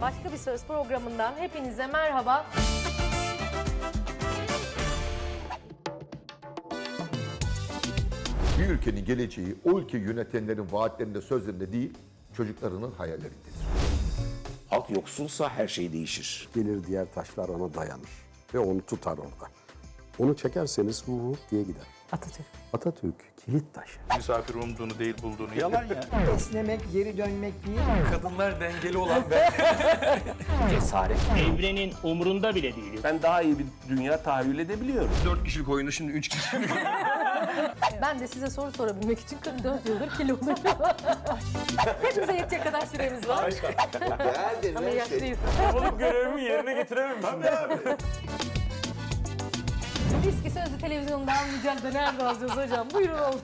Başka bir Söz programından hepinize merhaba. Bir ülkenin geleceği o ülke yönetenlerin vaatlerinde, sözlerinde değil, çocuklarının hayallerindedir. Halk yoksulsa her şey değişir. Gelir diğer taşlar ona dayanır ve onu tutar orada. Onu çekerseniz vuh diye gider. Atatürk. Atatürk kilit taşı. Misafir umduğunu değil bulduğunu yalan ya. Esnemek, geri dönmek değil. Kadınlar dengeli olan ben. Cesaret. Evrenin umurunda bile değil. Ben daha iyi bir dünya tahayyül edebiliyorum. Dört kişilik oyunu şimdi üç kişilik. ben de size soru sorabilmek için 44 yıldır kilolarım var. Hepimize yetecek kadar süremiz var. Harika. Ama şey. yaşlıyız. Oğlum görevimi yerine getiremem. Tabii abi. Eski Sözlü Televizyonu'ndan nerede Erdoğan'cız hocam. Buyurun oğlum.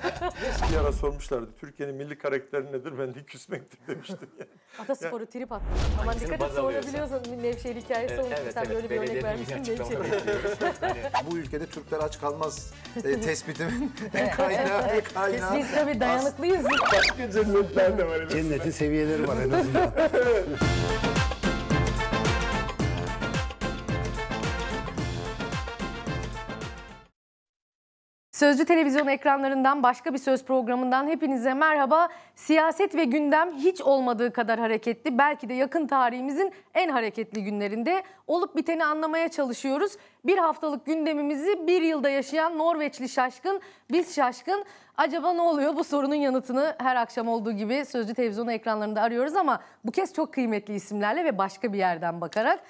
Eski ara sormuşlardı Türkiye'nin milli karakteri nedir? Ben de küsmektir demiştim. Yani. Atasporu yani, trip attı. Ama dikkat et sonra biliyorsun Nevşehir hikayesi ee, olmuş. Evet, Sen evet, böyle bir örnek vermiştin Nevşehir'e. bu ülkede Türkler aç kalmaz e, tespitimin kaynağı. Evet, kaynağı. Biz tabii dayanıklıyız. Başka cennetler de var. Cennetin seviyeleri var en azından. Sözcü televizyon ekranlarından başka bir söz programından hepinize merhaba. Siyaset ve gündem hiç olmadığı kadar hareketli. Belki de yakın tarihimizin en hareketli günlerinde olup biteni anlamaya çalışıyoruz. Bir haftalık gündemimizi bir yılda yaşayan Norveçli şaşkın, biz şaşkın. Acaba ne oluyor? Bu sorunun yanıtını her akşam olduğu gibi Sözcü televizyon ekranlarında arıyoruz ama bu kez çok kıymetli isimlerle ve başka bir yerden bakarak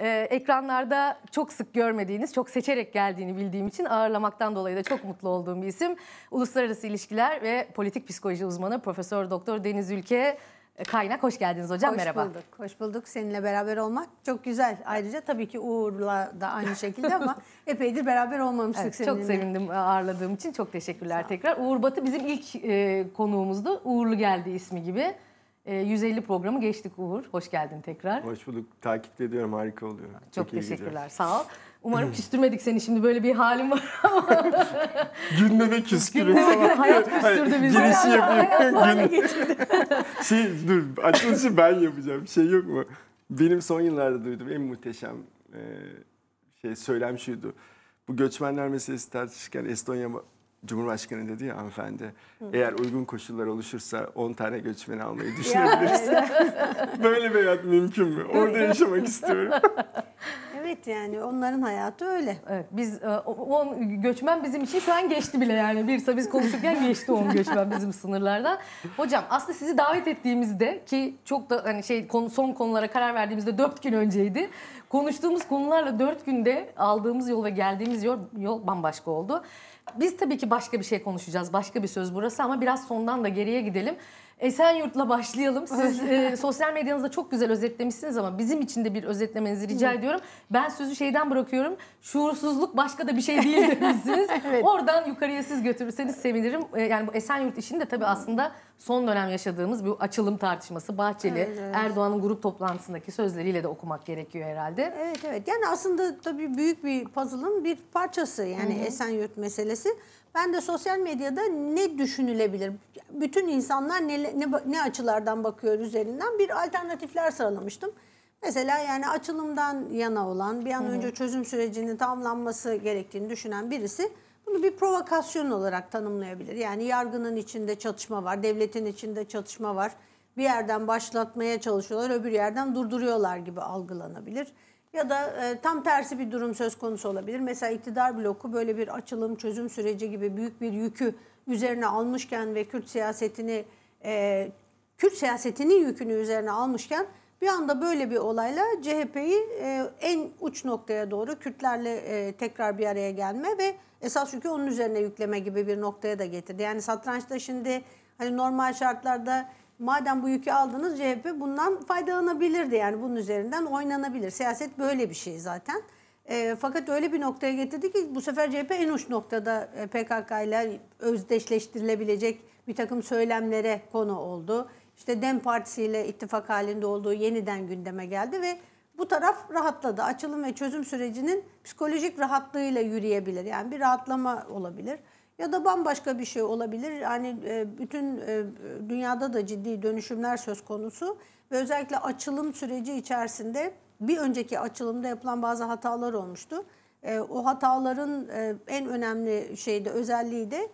e, ekranlarda çok sık görmediğiniz, çok seçerek geldiğini bildiğim için ağırlamaktan dolayı da çok mutlu olduğum bir isim. Uluslararası İlişkiler ve Politik Psikoloji Uzmanı Profesör Doktor Deniz Ülke e, Kaynak hoş geldiniz hocam hoş merhaba. Hoş bulduk. Hoş bulduk. Seninle beraber olmak çok güzel. Ayrıca tabii ki Uğur'la da aynı şekilde ama epeydir beraber olmamıştık evet, seninle. Çok sevindim e, ağırladığım için. Çok teşekkürler tekrar. Uğur Batı bizim ilk e, konuğumuzdu. Uğurlu geldi ismi gibi. 150 ee, programı geçtik Uğur. Hoş geldin tekrar. Hoş bulduk. Takip ediyorum. Harika oluyor. Çok, Çok teşekkürler. Geceler. Sağ ol. Umarım küstürmedik seni şimdi böyle bir halim var ama. Gündeme küstürüyor. Gündeme hayat küstürdü bizi. Girişi yapıyor. şey dur açılışı ben yapacağım. Şey yok mu? Benim son yıllarda duyduğum en muhteşem e, şey söylem şuydu. Bu göçmenler meselesi tartışırken Estonya Cumhurbaşkanı dedi ya hanımefendi. Eğer uygun koşullar oluşursa 10 tane göçmeni almayı düşünebilirsin. Böyle bir hayat mümkün mü? Orada yaşamak istiyorum. evet yani onların hayatı öyle. Evet biz e, o, göçmen bizim için şu an geçti bile yani. Bir biz konuşurken geçti 10 göçmen bizim sınırlardan. Hocam aslında sizi davet ettiğimizde ki çok da hani şey konu, son konulara karar verdiğimizde 4 gün önceydi. Konuştuğumuz konularla 4 günde aldığımız yol ve geldiğimiz yol, yol bambaşka oldu. Biz tabii ki başka bir şey konuşacağız. Başka bir söz burası ama biraz sondan da geriye gidelim. Esenyurt'la başlayalım. Siz e, sosyal medyanızda çok güzel özetlemişsiniz ama bizim için de bir özetlemenizi rica Hı. ediyorum. Ben sözü şeyden bırakıyorum. Şuursuzluk başka da bir şey değil demişsiniz. evet. Oradan yukarıya siz götürürseniz sevinirim. E, yani bu Esenyurt işini de tabii aslında son dönem yaşadığımız bu açılım tartışması Bahçeli, evet, evet. Erdoğan'ın grup toplantısındaki sözleriyle de okumak gerekiyor herhalde. Evet evet. Yani aslında tabii büyük bir puzzle'ın bir parçası yani Hı-hı. Esenyurt meselesi. Ben de sosyal medyada ne düşünülebilir? Bütün insanlar ne, ne, ne açılardan bakıyor üzerinden bir alternatifler sıralamıştım. Mesela yani açılımdan yana olan bir an önce çözüm sürecinin tamamlanması gerektiğini düşünen birisi bunu bir provokasyon olarak tanımlayabilir. Yani yargının içinde çatışma var, devletin içinde çatışma var. Bir yerden başlatmaya çalışıyorlar, öbür yerden durduruyorlar gibi algılanabilir. Ya da e, tam tersi bir durum söz konusu olabilir. Mesela iktidar bloku böyle bir açılım, çözüm süreci gibi büyük bir yükü üzerine almışken ve Kürt siyasetini e, Kürt siyasetinin yükünü üzerine almışken bir anda böyle bir olayla CHP'yi e, en uç noktaya doğru Kürtlerle e, tekrar bir araya gelme ve esas yükü onun üzerine yükleme gibi bir noktaya da getirdi. Yani satrançta şimdi hani normal şartlarda madem bu yükü aldınız CHP bundan faydalanabilirdi. Yani bunun üzerinden oynanabilir. Siyaset böyle bir şey zaten. E, fakat öyle bir noktaya getirdi ki bu sefer CHP en uç noktada e, PKK ile özdeşleştirilebilecek bir takım söylemlere konu oldu. İşte DEM Partisi ile ittifak halinde olduğu yeniden gündeme geldi ve bu taraf rahatladı. Açılım ve çözüm sürecinin psikolojik rahatlığıyla yürüyebilir. Yani bir rahatlama olabilir. Ya da bambaşka bir şey olabilir. Yani e, bütün e, dünyada da ciddi dönüşümler söz konusu ve özellikle açılım süreci içerisinde bir önceki açılımda yapılan bazı hatalar olmuştu. E, o hataların en önemli şeyde özelliği de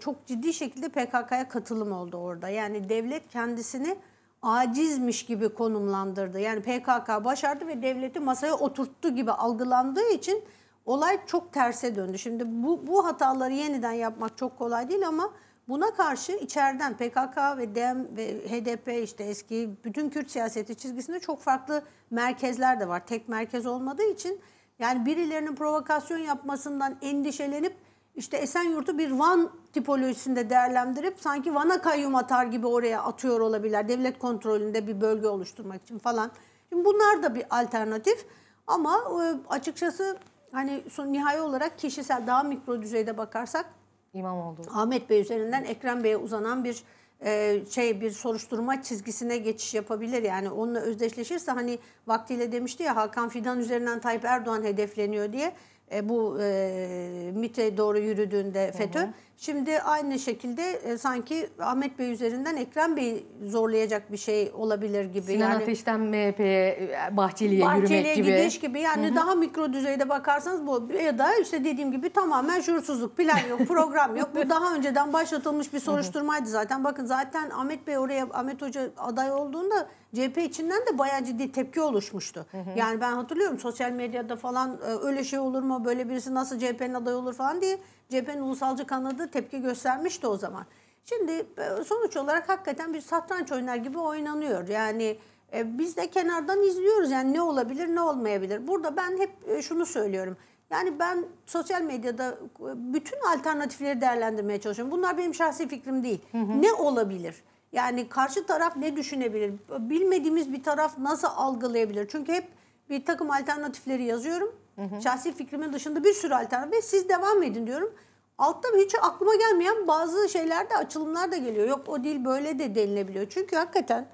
çok ciddi şekilde PKK'ya katılım oldu orada. Yani devlet kendisini acizmiş gibi konumlandırdı. Yani PKK başardı ve devleti masaya oturttu gibi algılandığı için olay çok terse döndü. Şimdi bu, bu hataları yeniden yapmak çok kolay değil ama buna karşı içeriden PKK ve DEM ve HDP işte eski bütün Kürt siyaseti çizgisinde çok farklı merkezler de var. Tek merkez olmadığı için yani birilerinin provokasyon yapmasından endişelenip işte Esenyurt'u bir Van tipolojisinde değerlendirip sanki Van'a kayyum atar gibi oraya atıyor olabilirler. Devlet kontrolünde bir bölge oluşturmak için falan. Şimdi bunlar da bir alternatif ama e, açıkçası hani son nihai olarak kişisel daha mikro düzeyde bakarsak İmam İmamoğlu. Ahmet Bey üzerinden Ekrem Bey'e uzanan bir e, şey bir soruşturma çizgisine geçiş yapabilir. Yani onunla özdeşleşirse hani vaktiyle demişti ya Hakan Fidan üzerinden Tayyip Erdoğan hedefleniyor diye. E, bu e, MIT'e doğru yürüdüğünde FETÖ hı hı. Şimdi aynı şekilde e, sanki Ahmet Bey üzerinden Ekrem Bey zorlayacak bir şey olabilir gibi. Sinan yani, Ateş'ten MHP'ye, Bahçeli'ye, Bahçeli'ye yürümek gibi. Bahçeli'ye gidiş gibi yani Hı-hı. daha mikro düzeyde bakarsanız bu ya da işte dediğim gibi tamamen şuursuzluk, plan yok, program yok. bu daha önceden başlatılmış bir soruşturmaydı zaten. Bakın zaten Ahmet Bey oraya, Ahmet Hoca aday olduğunda CHP içinden de bayağı ciddi tepki oluşmuştu. Hı hı. Yani ben hatırlıyorum sosyal medyada falan e, öyle şey olur mu böyle birisi nasıl CHP'nin adayı olur falan diye cephenin ulusalcı kanadı tepki göstermişti o zaman. Şimdi e, sonuç olarak hakikaten bir satranç oynar gibi oynanıyor. Yani e, biz de kenardan izliyoruz. Yani ne olabilir ne olmayabilir. Burada ben hep e, şunu söylüyorum. Yani ben sosyal medyada e, bütün alternatifleri değerlendirmeye çalışıyorum. Bunlar benim şahsi fikrim değil. Hı hı. Ne olabilir? Yani karşı taraf ne düşünebilir? Bilmediğimiz bir taraf nasıl algılayabilir? Çünkü hep bir takım alternatifleri yazıyorum. Hı hı. Şahsi fikrimin dışında bir sürü alternatif. Siz devam edin diyorum. Altta hiç aklıma gelmeyen bazı şeyler de açılımlar da geliyor. Yok o dil böyle de denilebiliyor. Çünkü hakikaten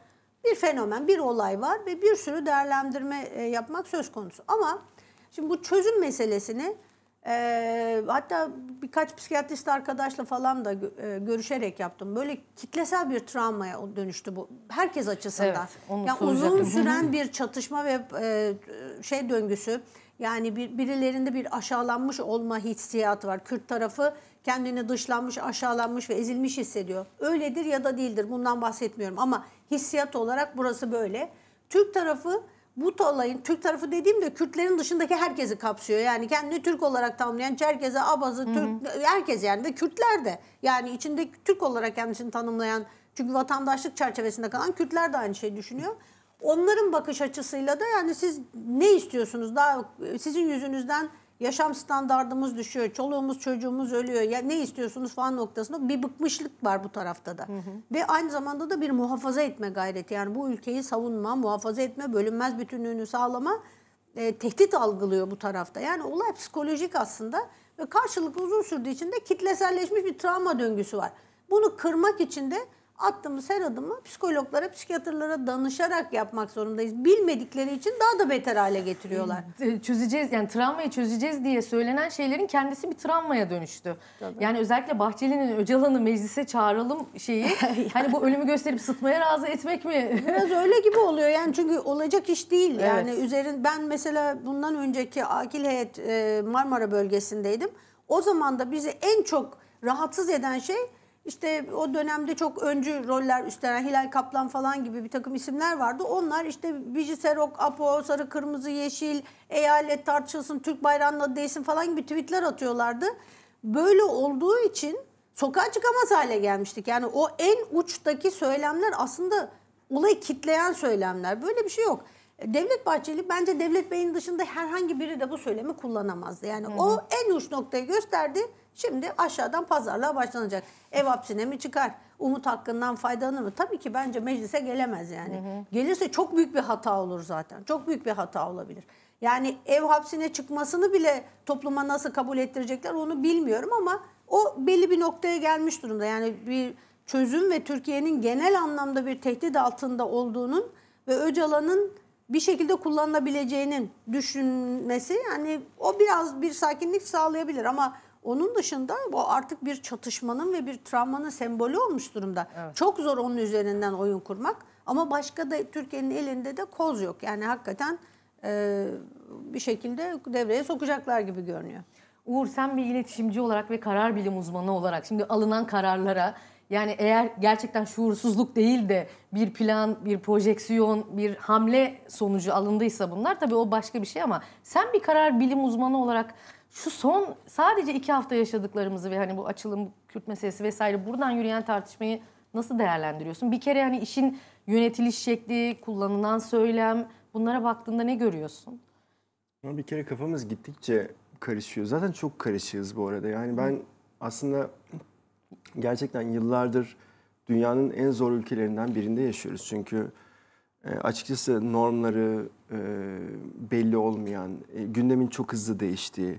bir fenomen, bir olay var ve bir sürü değerlendirme e, yapmak söz konusu. Ama şimdi bu çözüm meselesini e, hatta birkaç psikiyatrist arkadaşla falan da e, görüşerek yaptım. Böyle kitlesel bir travmaya dönüştü bu. Herkes açısından. Evet, yani uzun süren bir çatışma ve e, şey döngüsü yani bir, birilerinde bir aşağılanmış olma hissiyatı var. Kürt tarafı kendini dışlanmış, aşağılanmış ve ezilmiş hissediyor. Öyledir ya da değildir bundan bahsetmiyorum ama hissiyat olarak burası böyle. Türk tarafı bu olayın Türk tarafı dediğimde Kürtlerin dışındaki herkesi kapsıyor. Yani kendini Türk olarak tanımlayan Çerkeze, Abazı, Türk hı hı. herkes yani de Kürtler de. Yani içinde Türk olarak kendisini tanımlayan çünkü vatandaşlık çerçevesinde kalan Kürtler de aynı şeyi düşünüyor. Hı. Onların bakış açısıyla da yani siz ne istiyorsunuz? Daha sizin yüzünüzden yaşam standartımız düşüyor. Çoluğumuz çocuğumuz ölüyor. Ya ne istiyorsunuz falan noktasında bir bıkmışlık var bu tarafta da. Hı hı. Ve aynı zamanda da bir muhafaza etme gayreti. Yani bu ülkeyi savunma, muhafaza etme, bölünmez bütünlüğünü sağlama e, tehdit algılıyor bu tarafta. Yani olay psikolojik aslında ve karşılıklı uzun sürdüğü için de kitleselleşmiş bir travma döngüsü var. Bunu kırmak için de attığımız her adımı psikologlara, psikiyatrlara danışarak yapmak zorundayız. Bilmedikleri için daha da beter hale getiriyorlar. E, çözeceğiz yani travmayı çözeceğiz diye söylenen şeylerin kendisi bir travmaya dönüştü. Tabii. Yani özellikle Bahçeli'nin Öcalan'ı meclise çağıralım şeyi hani bu ölümü gösterip sıtmaya razı etmek mi? Biraz öyle gibi oluyor yani çünkü olacak iş değil. Yani üzerin ben mesela bundan önceki akil heyet e, Marmara bölgesindeydim. O zaman da bizi en çok rahatsız eden şey işte o dönemde çok öncü roller üstlenen Hilal Kaplan falan gibi bir takım isimler vardı. Onlar işte Bici Serok, Apo, Sarı Kırmızı Yeşil, Eyalet tartışılsın, Türk bayrağının adı değilsin falan gibi tweetler atıyorlardı. Böyle olduğu için sokağa çıkamaz hale gelmiştik. Yani o en uçtaki söylemler aslında olayı kitleyen söylemler. Böyle bir şey yok. Devlet Bahçeli bence Devlet Bey'in dışında herhangi biri de bu söylemi kullanamazdı. Yani Hı-hı. o en uç noktayı gösterdi. Şimdi aşağıdan pazarlığa başlanacak. Ev hapsine mi çıkar? Umut hakkından faydalanır mı? Tabii ki bence meclise gelemez yani. Hı hı. Gelirse çok büyük bir hata olur zaten. Çok büyük bir hata olabilir. Yani ev hapsine çıkmasını bile topluma nasıl kabul ettirecekler onu bilmiyorum ama o belli bir noktaya gelmiş durumda. Yani bir çözüm ve Türkiye'nin genel anlamda bir tehdit altında olduğunun ve Öcalan'ın bir şekilde kullanılabileceğinin düşünmesi yani o biraz bir sakinlik sağlayabilir ama onun dışında bu artık bir çatışmanın ve bir travmanın sembolü olmuş durumda. Evet. Çok zor onun üzerinden oyun kurmak ama başka da Türkiye'nin elinde de koz yok. Yani hakikaten e, bir şekilde devreye sokacaklar gibi görünüyor. Uğur sen bir iletişimci olarak ve karar bilim uzmanı olarak şimdi alınan kararlara yani eğer gerçekten şuursuzluk değil de bir plan, bir projeksiyon, bir hamle sonucu alındıysa bunlar tabii o başka bir şey ama sen bir karar bilim uzmanı olarak şu son sadece iki hafta yaşadıklarımızı ve hani bu açılım Kürt meselesi vesaire buradan yürüyen tartışmayı nasıl değerlendiriyorsun? Bir kere hani işin yönetiliş şekli, kullanılan söylem bunlara baktığında ne görüyorsun? Bir kere kafamız gittikçe karışıyor. Zaten çok karışığız bu arada. Yani ben Hı. aslında gerçekten yıllardır dünyanın en zor ülkelerinden birinde yaşıyoruz. Çünkü e, açıkçası normları e, belli olmayan, e, gündemin çok hızlı değiştiği,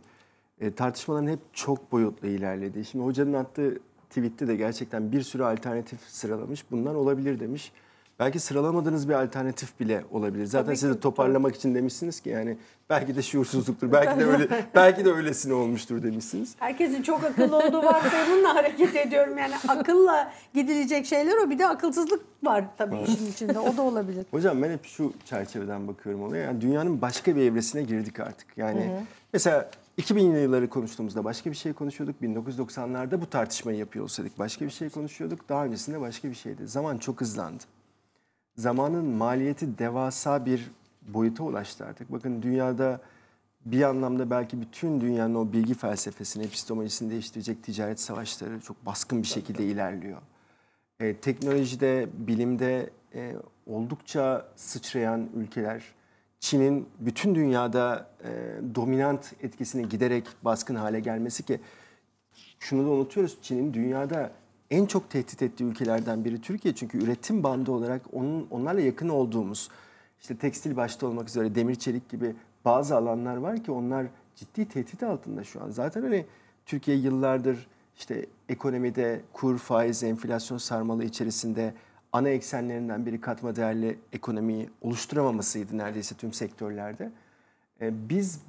e, tartışmaların hep çok boyutlu ilerlediği. Şimdi hocanın attığı tweette de gerçekten bir sürü alternatif sıralamış. Bundan olabilir demiş. Belki sıralamadığınız bir alternatif bile olabilir. Zaten Tabii siz de toparlamak doğru. için demişsiniz ki yani belki de şuursuzluktur, belki de öyle belki de öylesine olmuştur demişsiniz. Herkesin çok akıllı olduğu varsayımla hareket ediyorum. Yani akılla gidilecek şeyler o bir de akılsızlık var tabii işin içinde. O da olabilir. Hocam ben hep şu çerçeveden bakıyorum olaya. Yani dünyanın başka bir evresine girdik artık. Yani Hı-hı. mesela 2000'li yılları konuştuğumuzda başka bir şey konuşuyorduk. 1990'larda bu tartışmayı yapıyor olsaydık başka bir şey konuşuyorduk. Daha öncesinde başka bir şeydi. Zaman çok hızlandı. Zamanın maliyeti devasa bir boyuta ulaştı artık. Bakın dünyada bir anlamda belki bütün dünyanın o bilgi felsefesini, epistemolojisini değiştirecek ticaret savaşları çok baskın bir şekilde ilerliyor. E, teknolojide, bilimde e, oldukça sıçrayan ülkeler Çin'in bütün dünyada e, dominant etkisini giderek baskın hale gelmesi ki şunu da unutuyoruz. Çin'in dünyada en çok tehdit ettiği ülkelerden biri Türkiye. Çünkü üretim bandı olarak onun onlarla yakın olduğumuz işte tekstil başta olmak üzere demir çelik gibi bazı alanlar var ki onlar ciddi tehdit altında şu an. Zaten hani Türkiye yıllardır işte ekonomide kur, faiz, enflasyon sarmalı içerisinde ana eksenlerinden biri katma değerli ekonomiyi oluşturamamasıydı neredeyse tüm sektörlerde. E, biz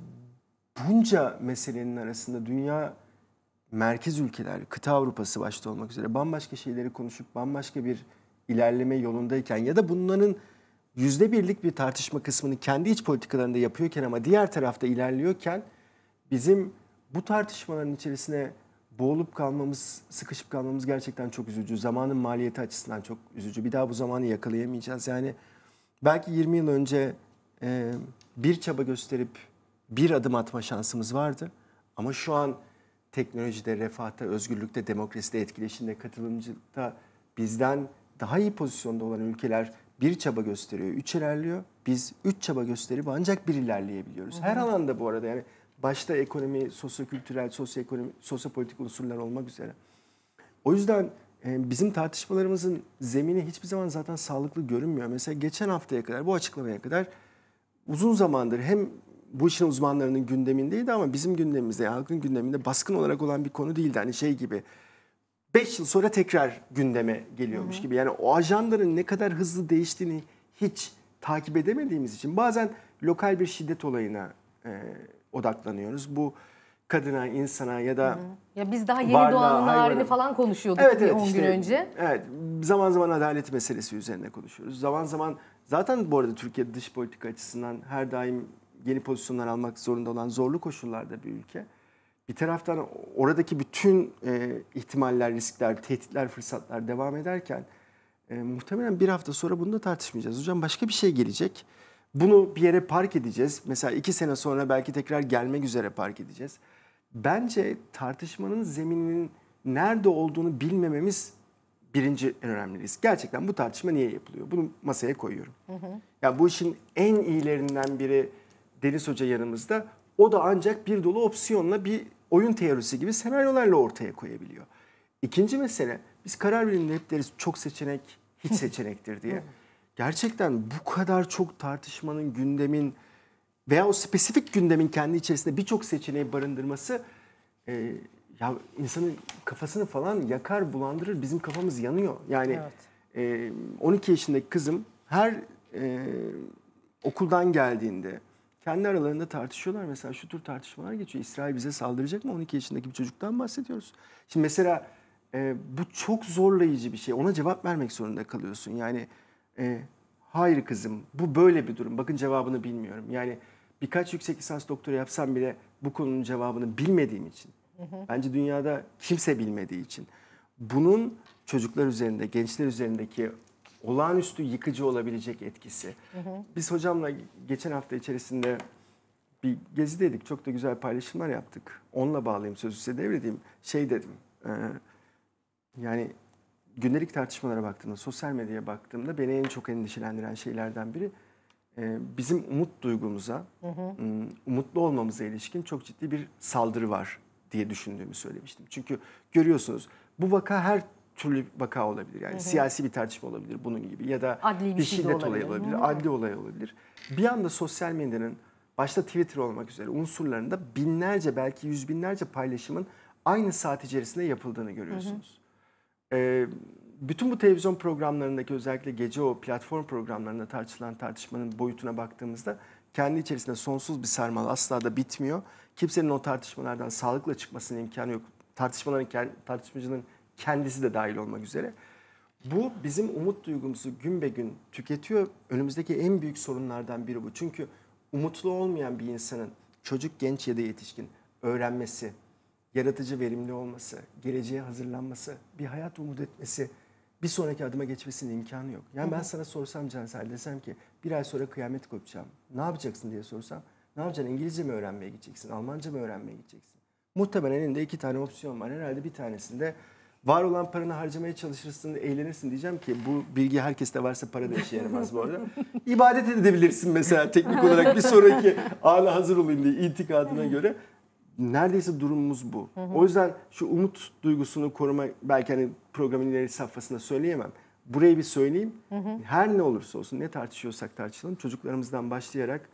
bunca meselenin arasında dünya merkez ülkeler, kıta Avrupası başta olmak üzere bambaşka şeyleri konuşup bambaşka bir ilerleme yolundayken ya da bunların yüzde birlik bir tartışma kısmını kendi iç politikalarında yapıyorken ama diğer tarafta ilerliyorken bizim bu tartışmaların içerisine boğulup kalmamız, sıkışıp kalmamız gerçekten çok üzücü. Zamanın maliyeti açısından çok üzücü. Bir daha bu zamanı yakalayamayacağız. Yani belki 20 yıl önce e, bir çaba gösterip bir adım atma şansımız vardı. Ama şu an teknolojide, refahta, özgürlükte, demokraside, etkileşimde, katılımcıda bizden daha iyi pozisyonda olan ülkeler bir çaba gösteriyor, üç ilerliyor. Biz üç çaba gösterip ancak bir ilerleyebiliyoruz. Her alanda bu arada yani Başta ekonomi, sosyokültürel, sosyoekonomi, sosyopolitik unsurlar olmak üzere. O yüzden e, bizim tartışmalarımızın zemini hiçbir zaman zaten sağlıklı görünmüyor. Mesela geçen haftaya kadar, bu açıklamaya kadar uzun zamandır hem bu işin uzmanlarının gündemindeydi ama bizim gündemimizde, halkın gündeminde baskın olarak olan bir konu değildi. Hani şey gibi 5 yıl sonra tekrar gündeme geliyormuş Hı-hı. gibi. Yani o ajanların ne kadar hızlı değiştiğini hiç takip edemediğimiz için bazen lokal bir şiddet olayına e, odaklanıyoruz. Bu kadına, insana ya da Hı -hı. ya biz daha yeni varlığa, doğanın hayvana. halini falan konuşuyorduk evet, evet, 10 işte, gün önce. Evet. Zaman zaman adalet meselesi üzerine konuşuyoruz. Zaman zaman zaten bu arada Türkiye dış politika açısından her daim yeni pozisyonlar almak zorunda olan zorlu koşullarda bir ülke. Bir taraftan oradaki bütün e, ihtimaller, riskler, tehditler, fırsatlar devam ederken e, muhtemelen bir hafta sonra bunu da tartışmayacağız. Hocam başka bir şey gelecek bunu bir yere park edeceğiz. Mesela iki sene sonra belki tekrar gelmek üzere park edeceğiz. Bence tartışmanın zemininin nerede olduğunu bilmememiz birinci en önemli risk. Gerçekten bu tartışma niye yapılıyor? Bunu masaya koyuyorum. Hı hı. Yani bu işin en iyilerinden biri Deniz Hoca yanımızda. O da ancak bir dolu opsiyonla bir oyun teorisi gibi senaryolarla ortaya koyabiliyor. İkinci mesele biz karar biliminde hep deriz çok seçenek hiç seçenektir diye gerçekten bu kadar çok tartışmanın gündemin veya o spesifik gündemin kendi içerisinde birçok seçeneği barındırması e, ya insanın kafasını falan yakar bulandırır bizim kafamız yanıyor. Yani evet. e, 12 yaşındaki kızım her e, okuldan geldiğinde kendi aralarında tartışıyorlar. Mesela şu tür tartışmalar geçiyor. İsrail bize saldıracak mı? 12 yaşındaki bir çocuktan bahsediyoruz. Şimdi mesela e, bu çok zorlayıcı bir şey. Ona cevap vermek zorunda kalıyorsun. Yani e, hayır kızım bu böyle bir durum. Bakın cevabını bilmiyorum. Yani birkaç yüksek lisans doktora yapsam bile bu konunun cevabını bilmediğim için. Hı hı. Bence dünyada kimse bilmediği için. Bunun çocuklar üzerinde, gençler üzerindeki olağanüstü yıkıcı olabilecek etkisi. Hı hı. Biz hocamla geçen hafta içerisinde bir gezi dedik. Çok da güzel paylaşımlar yaptık. Onunla bağlayayım sözü size devredeyim. Şey dedim. E, yani gündelik tartışmalara baktığımda, sosyal medyaya baktığımda beni en çok endişelendiren şeylerden biri e, bizim umut duygumuza, hı hı. umutlu olmamıza ilişkin çok ciddi bir saldırı var diye düşündüğümü söylemiştim. Çünkü görüyorsunuz bu vaka her türlü vaka olabilir. Yani hı hı. siyasi bir tartışma olabilir bunun gibi ya da adli bir, bir şey şiddet olabilir. olayı olabilir, hı. adli olay olabilir. Bir anda sosyal medyanın başta Twitter olmak üzere unsurlarında binlerce belki yüz binlerce paylaşımın aynı saat içerisinde yapıldığını görüyorsunuz. Hı hı. E, bütün bu televizyon programlarındaki özellikle gece o platform programlarında tartışılan tartışmanın boyutuna baktığımızda kendi içerisinde sonsuz bir sarmal asla da bitmiyor. Kimsenin o tartışmalardan sağlıkla çıkmasının imkanı yok. Tartışmaların tartışmacının kendisi de dahil olmak üzere. Bu bizim umut duygumuzu gün be gün tüketiyor. Önümüzdeki en büyük sorunlardan biri bu. Çünkü umutlu olmayan bir insanın çocuk, genç ya da yetişkin öğrenmesi, yaratıcı, verimli olması, geleceğe hazırlanması, bir hayat umut etmesi, bir sonraki adıma geçmesinin imkanı yok. Yani ben sana sorsam Cansel desem ki bir ay sonra kıyamet kopacağım. Ne yapacaksın diye sorsam ne yapacaksın? İngilizce mi öğrenmeye gideceksin? Almanca mı öğrenmeye gideceksin? Muhtemelen elinde iki tane opsiyon var. Herhalde bir tanesinde var olan paranı harcamaya çalışırsın, eğlenirsin diyeceğim ki bu bilgi herkeste varsa para da işe yaramaz bu arada. İbadet edebilirsin mesela teknik olarak bir sonraki ana hazır olayım diye itikadına göre neredeyse durumumuz bu. Hı hı. O yüzden şu umut duygusunu koruma belki hani programın ileri safhasında söyleyemem. Burayı bir söyleyeyim. Hı hı. Her ne olursa olsun ne tartışıyorsak tartışalım çocuklarımızdan başlayarak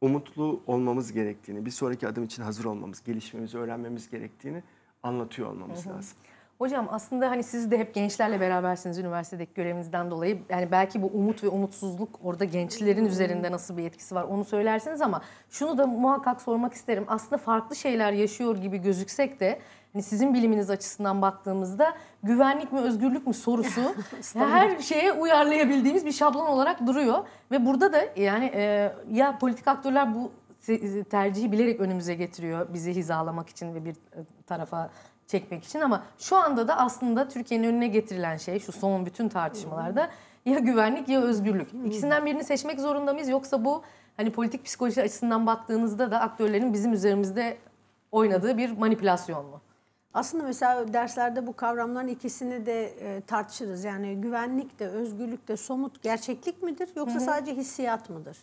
umutlu olmamız gerektiğini, bir sonraki adım için hazır olmamız, gelişmemizi öğrenmemiz gerektiğini anlatıyor olmamız hı hı. lazım. Hocam aslında hani siz de hep gençlerle berabersiniz üniversitedeki görevinizden dolayı. Yani belki bu umut ve umutsuzluk orada gençlerin hmm. üzerinde nasıl bir etkisi var onu söylersiniz ama şunu da muhakkak sormak isterim. Aslında farklı şeyler yaşıyor gibi gözüksek de hani sizin biliminiz açısından baktığımızda güvenlik mi özgürlük mü sorusu her şeye uyarlayabildiğimiz bir şablon olarak duruyor. Ve burada da yani e, ya politik aktörler bu tercihi bilerek önümüze getiriyor bizi hizalamak için ve bir e, tarafa çekmek için ama şu anda da aslında Türkiye'nin önüne getirilen şey şu son bütün tartışmalarda ya güvenlik ya özgürlük. Hmm. İkisinden birini seçmek zorunda mıyız yoksa bu hani politik psikoloji açısından baktığınızda da aktörlerin bizim üzerimizde oynadığı bir manipülasyon mu? Aslında mesela derslerde bu kavramların ikisini de e, tartışırız. Yani güvenlik de, özgürlük de somut gerçeklik midir yoksa sadece hissiyat mıdır?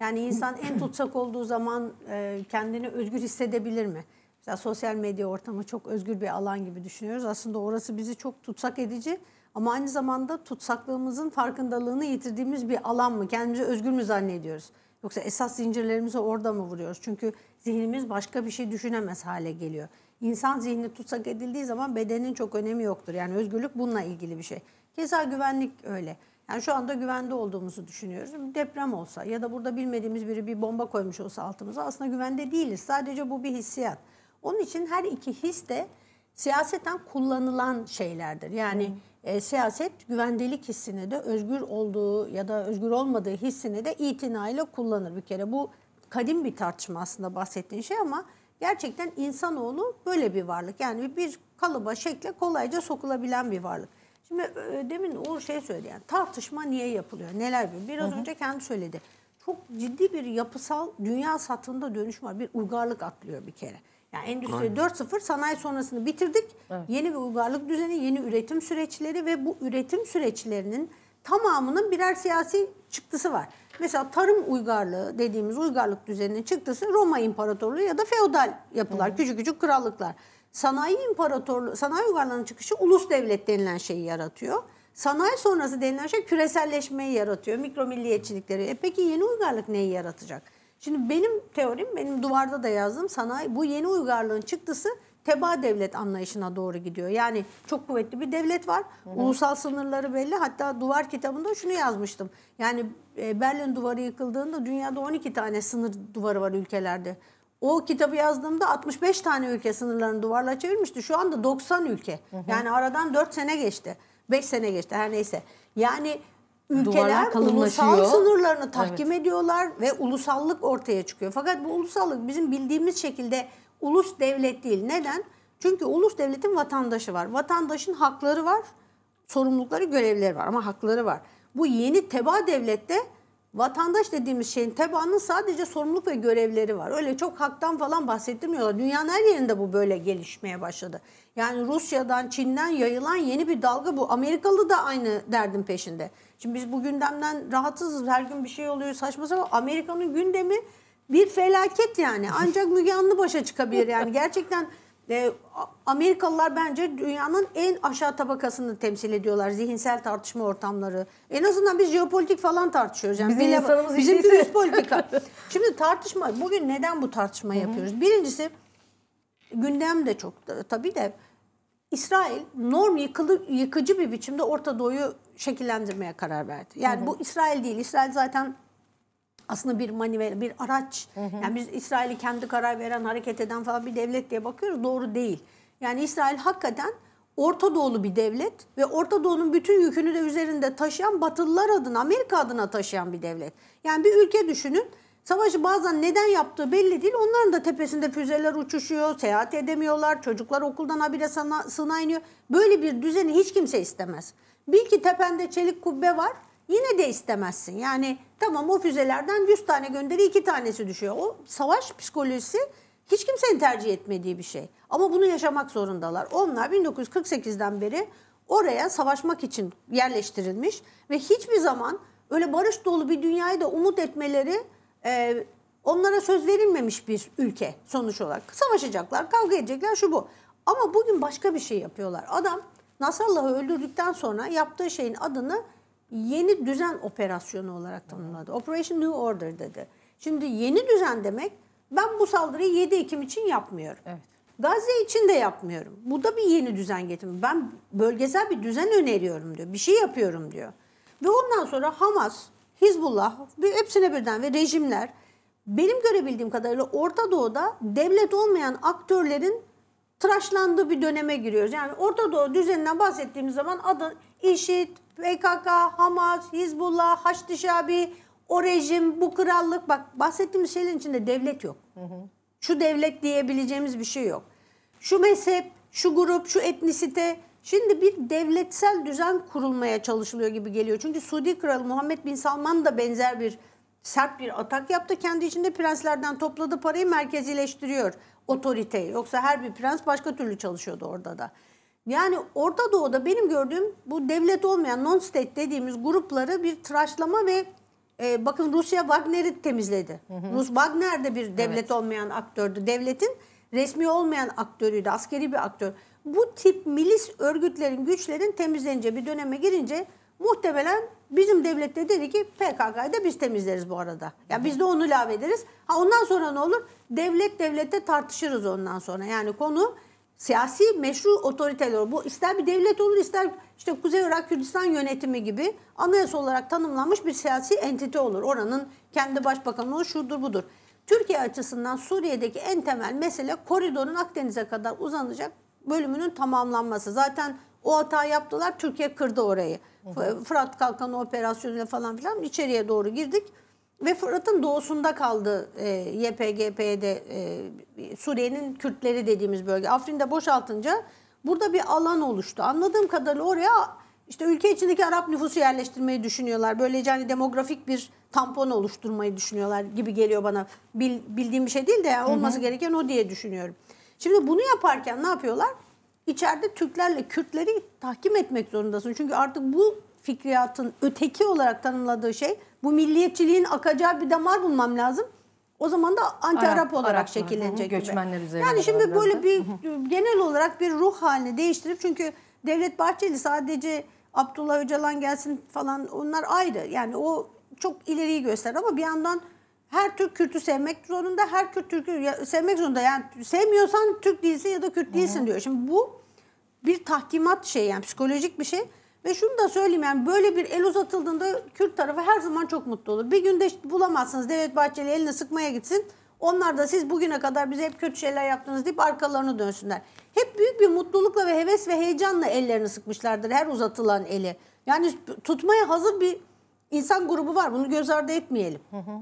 Yani insan en tutsak olduğu zaman e, kendini özgür hissedebilir mi? Mesela sosyal medya ortamı çok özgür bir alan gibi düşünüyoruz. Aslında orası bizi çok tutsak edici ama aynı zamanda tutsaklığımızın farkındalığını yitirdiğimiz bir alan mı? Kendimizi özgür mü zannediyoruz? Yoksa esas zincirlerimizi orada mı vuruyoruz? Çünkü zihnimiz başka bir şey düşünemez hale geliyor. İnsan zihni tutsak edildiği zaman bedenin çok önemi yoktur. Yani özgürlük bununla ilgili bir şey. Keza güvenlik öyle. Yani şu anda güvende olduğumuzu düşünüyoruz. Bir deprem olsa ya da burada bilmediğimiz biri bir bomba koymuş olsa altımıza aslında güvende değiliz. Sadece bu bir hissiyat. Onun için her iki his de siyaseten kullanılan şeylerdir. Yani e, siyaset güvendelik hissini de özgür olduğu ya da özgür olmadığı hissini de itinayla kullanır. Bir kere bu kadim bir tartışma aslında bahsettiğin şey ama gerçekten insanoğlu böyle bir varlık. Yani bir kalıba, şekle kolayca sokulabilen bir varlık. Şimdi e, demin o şey söyledi yani tartışma niye yapılıyor, neler yapıyor? Biraz hı hı. önce kendi söyledi. Çok ciddi bir yapısal dünya satında dönüş var. Bir uygarlık atlıyor bir kere. Yani endüstri Aynen. 4.0 sanayi sonrasını bitirdik. Evet. Yeni bir uygarlık düzeni, yeni üretim süreçleri ve bu üretim süreçlerinin tamamının birer siyasi çıktısı var. Mesela tarım uygarlığı dediğimiz uygarlık düzeninin çıktısı Roma İmparatorluğu ya da feodal yapılar, Hı. küçük küçük krallıklar. Sanayi imparatorluğu, sanayi uygarlığının çıkışı ulus devlet denilen şeyi yaratıyor. Sanayi sonrası denilen şey küreselleşmeyi yaratıyor, mikro milliyetçilikleri. E peki yeni uygarlık neyi yaratacak? Şimdi benim teorim, benim duvarda da yazdım sanayi bu yeni uygarlığın çıktısı teba devlet anlayışına doğru gidiyor. Yani çok kuvvetli bir devlet var. Hı hı. Ulusal sınırları belli. Hatta duvar kitabında şunu yazmıştım. Yani e, Berlin duvarı yıkıldığında dünyada 12 tane sınır duvarı var ülkelerde. O kitabı yazdığımda 65 tane ülke sınırlarını duvarla çevirmişti. Şu anda 90 ülke. Hı hı. Yani aradan 4 sene geçti. 5 sene geçti her neyse. Yani ülkeler ulusal sınırlarını tahkim evet. ediyorlar ve ulusallık ortaya çıkıyor. Fakat bu ulusallık bizim bildiğimiz şekilde ulus devlet değil. Neden? Çünkü ulus devletin vatandaşı var. Vatandaşın hakları var, sorumlulukları, görevleri var ama hakları var. Bu yeni teba devlette vatandaş dediğimiz şeyin tebaanın sadece sorumluluk ve görevleri var. Öyle çok haktan falan bahsettirmiyorlar. Dünyanın her yerinde bu böyle gelişmeye başladı. Yani Rusya'dan, Çin'den yayılan yeni bir dalga bu. Amerikalı da aynı derdin peşinde. Şimdi biz bu gündemden rahatsızız. Her gün bir şey oluyor saçma sapan. Amerika'nın gündemi bir felaket yani. Ancak Müge Anlı başa çıkabilir yani. Gerçekten e, Amerikalılar bence dünyanın en aşağı tabakasını temsil ediyorlar. Zihinsel tartışma ortamları. En azından biz jeopolitik falan tartışıyoruz. Yani bizim insanımız bizim işte üst politika. Şimdi tartışma, bugün neden bu tartışma yapıyoruz? Birincisi gündem de çok tabii de İsrail norm yıkılı, yıkıcı bir biçimde Orta Doğu'yu şekillendirmeye karar verdi. Yani hı hı. bu İsrail değil. İsrail zaten aslında bir manivela, bir araç. Hı hı. Yani biz İsrail'i kendi karar veren, hareket eden falan bir devlet diye bakıyoruz. Doğru değil. Yani İsrail hakikaten Orta Doğulu bir devlet ve Orta Doğu'nun bütün yükünü de üzerinde taşıyan Batılılar adına, Amerika adına taşıyan bir devlet. Yani bir ülke düşünün. Savaşı bazen neden yaptığı belli değil. Onların da tepesinde füzeler uçuşuyor, seyahat edemiyorlar, çocuklar okuldan habire sığına iniyor. Böyle bir düzeni hiç kimse istemez. Bil ki tepende çelik kubbe var yine de istemezsin. Yani tamam o füzelerden 100 tane gönderi 2 tanesi düşüyor. O savaş psikolojisi hiç kimsenin tercih etmediği bir şey. Ama bunu yaşamak zorundalar. Onlar 1948'den beri oraya savaşmak için yerleştirilmiş ve hiçbir zaman öyle barış dolu bir dünyayı da umut etmeleri e, onlara söz verilmemiş bir ülke sonuç olarak. Savaşacaklar, kavga edecekler şu bu. Ama bugün başka bir şey yapıyorlar. Adam Nasrallah'ı öldürdükten sonra yaptığı şeyin adını yeni düzen operasyonu olarak tanımladı. Operation New Order dedi. Şimdi yeni düzen demek ben bu saldırıyı 7 Ekim için yapmıyorum. Evet. Gazze için de yapmıyorum. Bu da bir yeni düzen getirme. Ben bölgesel bir düzen öneriyorum diyor. Bir şey yapıyorum diyor. Ve ondan sonra Hamas, Hizbullah ve hepsine birden ve rejimler benim görebildiğim kadarıyla Orta Doğu'da devlet olmayan aktörlerin tıraşlandığı bir döneme giriyoruz. Yani Orta Doğu düzeninden bahsettiğimiz zaman adı İŞİD, PKK, Hamas, Hizbullah, Haçlı Şabi, o rejim, bu krallık. Bak bahsettiğimiz şeylerin içinde devlet yok. Şu devlet diyebileceğimiz bir şey yok. Şu mezhep, şu grup, şu etnisite. Şimdi bir devletsel düzen kurulmaya çalışılıyor gibi geliyor. Çünkü Suudi Kralı Muhammed Bin Salman da benzer bir sert bir atak yaptı. Kendi içinde prenslerden topladığı parayı merkezileştiriyor otoriteyi. Yoksa her bir prens başka türlü çalışıyordu orada da. Yani Orta Doğu'da benim gördüğüm bu devlet olmayan non-state dediğimiz grupları bir tıraşlama ve e, bakın Rusya Wagner'i temizledi. Hı hı. Rus Wagner de bir devlet evet. olmayan aktördü. Devletin resmi olmayan aktörüydü, askeri bir aktör. Bu tip milis örgütlerin, güçlerin temizlenince, bir döneme girince muhtemelen bizim devlette dedi ki PKK'yı da biz temizleriz bu arada. Ya biz de onu ilave ederiz. Ha ondan sonra ne olur? Devlet devlette tartışırız ondan sonra. Yani konu siyasi meşru otoriteler Bu ister bir devlet olur ister işte Kuzey Irak Kürdistan yönetimi gibi anayasa olarak tanımlanmış bir siyasi entite olur. Oranın kendi başbakanı olur şudur budur. Türkiye açısından Suriye'deki en temel mesele koridorun Akdeniz'e kadar uzanacak bölümünün tamamlanması. Zaten o hata yaptılar Türkiye kırdı orayı. Hı hı. Fırat Kalkanı operasyonuyla falan filan içeriye doğru girdik. Ve Fırat'ın doğusunda kaldı e, YPGP'de e, Suriye'nin Kürtleri dediğimiz bölge. Afrin'de boşaltınca burada bir alan oluştu. Anladığım kadarıyla oraya işte ülke içindeki Arap nüfusu yerleştirmeyi düşünüyorlar. Böylece hani demografik bir tampon oluşturmayı düşünüyorlar gibi geliyor bana. Bil, bildiğim bir şey değil de yani olması hı hı. gereken o diye düşünüyorum. Şimdi bunu yaparken ne yapıyorlar? İçeride Türklerle Kürtleri tahkim etmek zorundasın. Çünkü artık bu fikriyatın öteki olarak tanımladığı şey bu milliyetçiliğin akacağı bir damar bulmam lazım. O zaman da anti Arap, olarak Arap, şekillenecek. Hı, göçmenler üzerine. Yani şimdi böyle bir e, genel olarak bir ruh halini değiştirip çünkü Devlet Bahçeli sadece Abdullah Öcalan gelsin falan onlar ayrı. Yani o çok ileriyi göster ama bir yandan her Türk Kürt'ü sevmek zorunda, her Kürt Türk'ü sevmek zorunda. Yani sevmiyorsan Türk değilsin ya da Kürt değilsin Hı-hı. diyor. Şimdi bu bir tahkimat şey yani psikolojik bir şey. Ve şunu da söyleyeyim yani böyle bir el uzatıldığında Kürt tarafı her zaman çok mutlu olur. Bir günde bulamazsınız Devlet Bahçeli elini sıkmaya gitsin. Onlar da siz bugüne kadar bize hep kötü şeyler yaptınız deyip arkalarını dönsünler. Hep büyük bir mutlulukla ve heves ve heyecanla ellerini sıkmışlardır her uzatılan eli. Yani tutmaya hazır bir insan grubu var. Bunu göz ardı etmeyelim. Hı hı.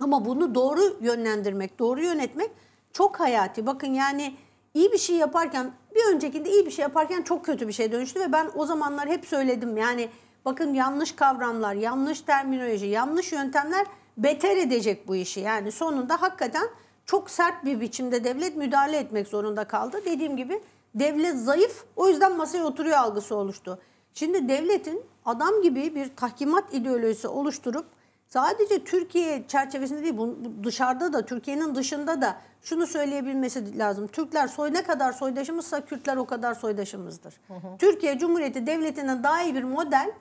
Ama bunu doğru yönlendirmek, doğru yönetmek çok hayati. Bakın yani iyi bir şey yaparken bir öncekinde iyi bir şey yaparken çok kötü bir şey dönüştü ve ben o zamanlar hep söyledim yani bakın yanlış kavramlar, yanlış terminoloji, yanlış yöntemler beter edecek bu işi. Yani sonunda hakikaten çok sert bir biçimde devlet müdahale etmek zorunda kaldı. Dediğim gibi devlet zayıf o yüzden masaya oturuyor algısı oluştu. Şimdi devletin adam gibi bir tahkimat ideolojisi oluşturup sadece Türkiye çerçevesinde değil bu dışarıda da Türkiye'nin dışında da şunu söyleyebilmesi lazım. Türkler soy ne kadar soydaşımızsa Kürtler o kadar soydaşımızdır. Hı hı. Türkiye Cumhuriyeti devletinin daha iyi bir model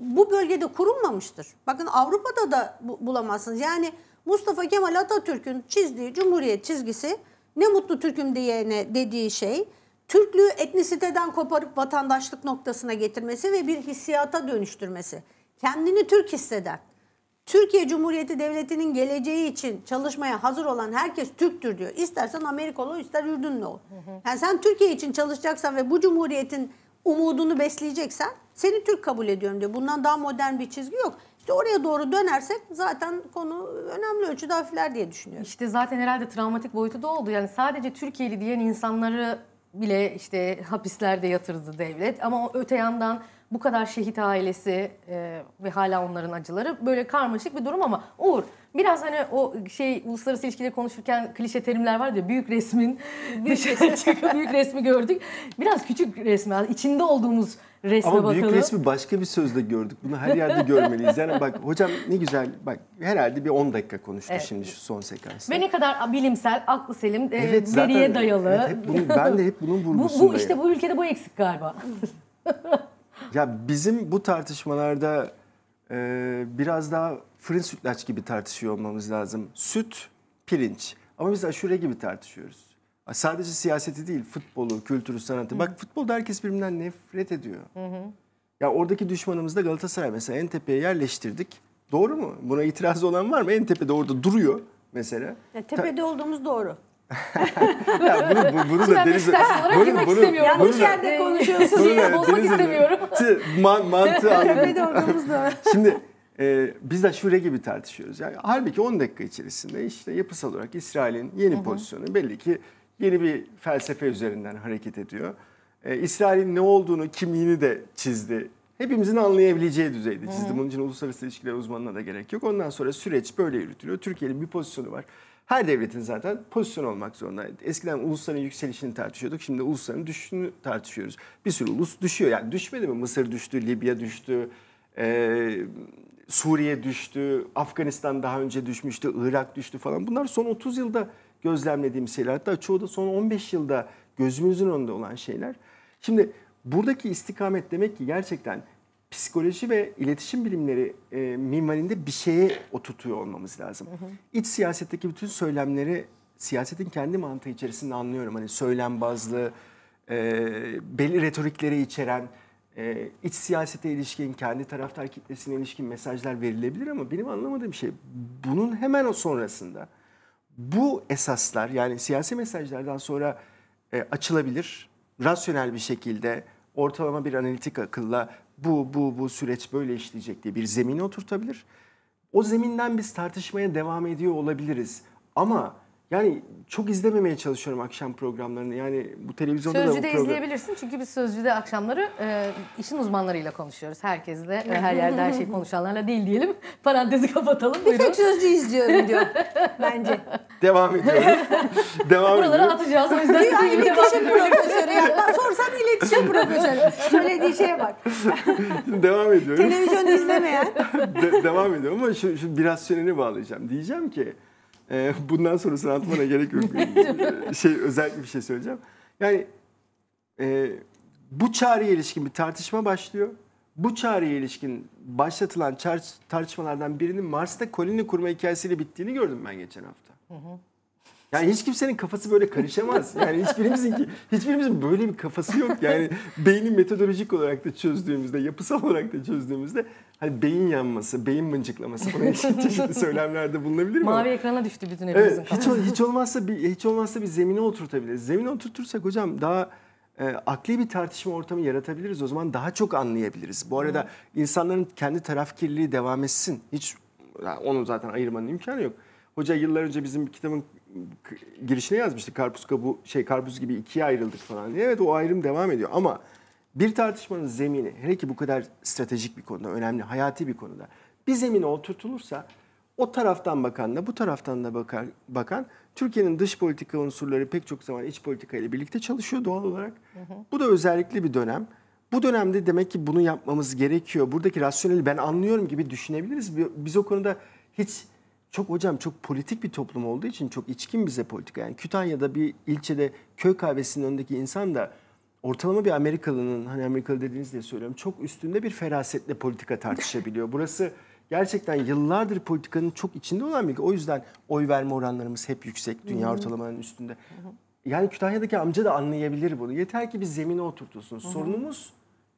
bu bölgede kurulmamıştır. Bakın Avrupa'da da bu, bulamazsınız. Yani Mustafa Kemal Atatürk'ün çizdiği Cumhuriyet çizgisi ne mutlu Türk'üm diyene dediği şey Türklüğü etnisiteden koparıp vatandaşlık noktasına getirmesi ve bir hissiyata dönüştürmesi. Kendini Türk hisseden. Türkiye Cumhuriyeti Devleti'nin geleceği için çalışmaya hazır olan herkes Türktür diyor. İstersen Amerikalı ol, ister Ürdünlü ol. Yani sen Türkiye için çalışacaksan ve bu cumhuriyetin umudunu besleyeceksen seni Türk kabul ediyorum diyor. Bundan daha modern bir çizgi yok. İşte oraya doğru dönersek zaten konu önemli ölçüde hafifler diye düşünüyorum. İşte zaten herhalde travmatik boyutu da oldu. Yani sadece Türkiye'li diyen insanları bile işte hapislerde yatırdı devlet. Ama öte yandan bu kadar şehit ailesi e, ve hala onların acıları böyle karmaşık bir durum ama Uğur biraz hani o şey uluslararası ilişkileri konuşurken klişe terimler var ya büyük resmin dışarı çıkıp büyük resmi gördük. Biraz küçük resmi içinde olduğumuz resme Ama bakalım. büyük resmi başka bir sözde gördük. Bunu her yerde görmeliyiz. Yani bak hocam ne güzel bak herhalde bir 10 dakika konuştu evet. şimdi şu son sekansta. Ve ne kadar bilimsel, aklı selim, e, evet, e, veriye zaten, dayalı. Evet, hep bunu, ben de hep bunun vurgusundayım. Bu, bu işte bu ülkede bu eksik galiba. Ya bizim bu tartışmalarda e, biraz daha fırın sütlaç gibi tartışıyor olmamız lazım. Süt, pirinç. Ama biz aşure gibi tartışıyoruz. Sadece siyaseti değil, futbolu, kültürü, sanatı. Hı. Bak futbolda herkes birbirinden nefret ediyor. Hı hı. Ya oradaki düşmanımız da Galatasaray mesela en tepeye yerleştirdik. Doğru mu? Buna itiraz olan var mı? En tepede orada duruyor mesela. Ya, tepede Ta- olduğumuz doğru ya bunu, bu, bunu da Deniz'le... Bunu, bunu, bunu, Yanlış yerde konuşuyorsunuz. Bunu bozmak istemiyorum. Man, mantığı anladım. Şimdi e, biz de şure gibi tartışıyoruz. Yani halbuki 10 dakika içerisinde işte yapısal olarak İsrail'in yeni Hı-hı. pozisyonu belli ki yeni bir felsefe üzerinden hareket ediyor. E, İsrail'in ne olduğunu, kimliğini de çizdi. Hepimizin anlayabileceği düzeyde çizdi. Hı-hı. Bunun için uluslararası ilişkiler uzmanına da gerek yok. Ondan sonra süreç böyle yürütülüyor. Türkiye'nin bir pozisyonu var. Her devletin zaten pozisyon olmak zorundaydı. Eskiden ulusların yükselişini tartışıyorduk. Şimdi ulusların düşüşünü tartışıyoruz. Bir sürü ulus düşüyor. Yani düşmedi mi? Mısır düştü, Libya düştü, e, Suriye düştü, Afganistan daha önce düşmüştü, Irak düştü falan. Bunlar son 30 yılda gözlemlediğim şeyler. Hatta çoğu da son 15 yılda gözümüzün önünde olan şeyler. Şimdi buradaki istikamet demek ki gerçekten psikoloji ve iletişim bilimleri e, minvalinde bir şeye oturtuyor olmamız lazım. Hı hı. İç siyasetteki bütün söylemleri siyasetin kendi mantığı içerisinde anlıyorum. Hani söylem bazlı, e, belli retorikleri içeren, e, iç siyasete ilişkin, kendi taraftar kitlesine ilişkin mesajlar verilebilir ama benim anlamadığım şey bunun hemen sonrasında bu esaslar yani siyasi mesajlardan sonra e, açılabilir, rasyonel bir şekilde ortalama bir analitik akılla bu, bu, bu süreç böyle işleyecek diye bir zemini oturtabilir. O zeminden biz tartışmaya devam ediyor olabiliriz. Ama yani çok izlememeye çalışıyorum akşam programlarını. Yani bu televizyonda Sözcü da bu program... izleyebilirsin çünkü biz Sözcü'de akşamları e, işin uzmanlarıyla konuşuyoruz. Herkesle, ve her yerde her şey konuşanlarla değil diyelim. Parantezi kapatalım. Bir tek Sözcü izliyorum diyor bence. Devam ediyorum. devam Buraları atacağız o yüzden. Dünya iletişim profesörü. Ya. Ben sorsam iletişim profesörü. Söylediği şeye bak. devam ediyorum. Televizyon izlemeyen. De- devam ediyorum ama şu, şu biraz söneni bağlayacağım. Diyeceğim ki e, bundan sonrasını anlatmana gerek yok. şey özel bir şey söyleyeceğim. Yani e, bu çağrıya ilişkin bir tartışma başlıyor. Bu çağrıya ilişkin başlatılan tartışmalardan birinin Mars'ta koloni kurma hikayesiyle bittiğini gördüm ben geçen hafta. Hı hı. Yani hiç kimsenin kafası böyle karışamaz. Yani hiçbirimizin ki, hiçbirimizin böyle bir kafası yok. Yani beynin metodolojik olarak da çözdüğümüzde, yapısal olarak da çözdüğümüzde hani beyin yanması, beyin mıncıklaması falan çeşitli söylemlerde bulunabilir mi? Mavi ama. ekrana düştü bütün evimizin. Evet, hiç, hiç olmazsa bir hiç olmazsa bir zemine oturtabiliriz. Zemine oturtursak hocam daha e, akli bir tartışma ortamı yaratabiliriz. O zaman daha çok anlayabiliriz. Bu arada hmm. insanların kendi tarafkirliği devam etsin. Hiç yani onu zaten ayırmanın imkanı yok. Hoca yıllar önce bizim kitabın girişine yazmıştı, karpuz kabuğu şey karpuz gibi ikiye ayrıldık falan diye. Evet o ayrım devam ediyor ama bir tartışmanın zemini hele ki bu kadar stratejik bir konuda önemli hayati bir konuda bir zemine oturtulursa o taraftan bakan da bu taraftan da bakar, bakan Türkiye'nin dış politika unsurları pek çok zaman iç politika ile birlikte çalışıyor doğal olarak. Hı hı. Bu da özellikle bir dönem. Bu dönemde demek ki bunu yapmamız gerekiyor. Buradaki rasyoneli ben anlıyorum gibi düşünebiliriz. Biz o konuda hiç çok hocam çok politik bir toplum olduğu için çok içkin bize politika. Yani Kütahya'da bir ilçede köy kahvesinin önündeki insan da ortalama bir Amerikalı'nın hani Amerikalı dediğiniz diye söylüyorum çok üstünde bir ferasetle politika tartışabiliyor. Burası gerçekten yıllardır politikanın çok içinde olan bir O yüzden oy verme oranlarımız hep yüksek dünya ortalamanın üstünde. Yani Kütahya'daki amca da anlayabilir bunu. Yeter ki bir zemine oturtulsun. Sorunumuz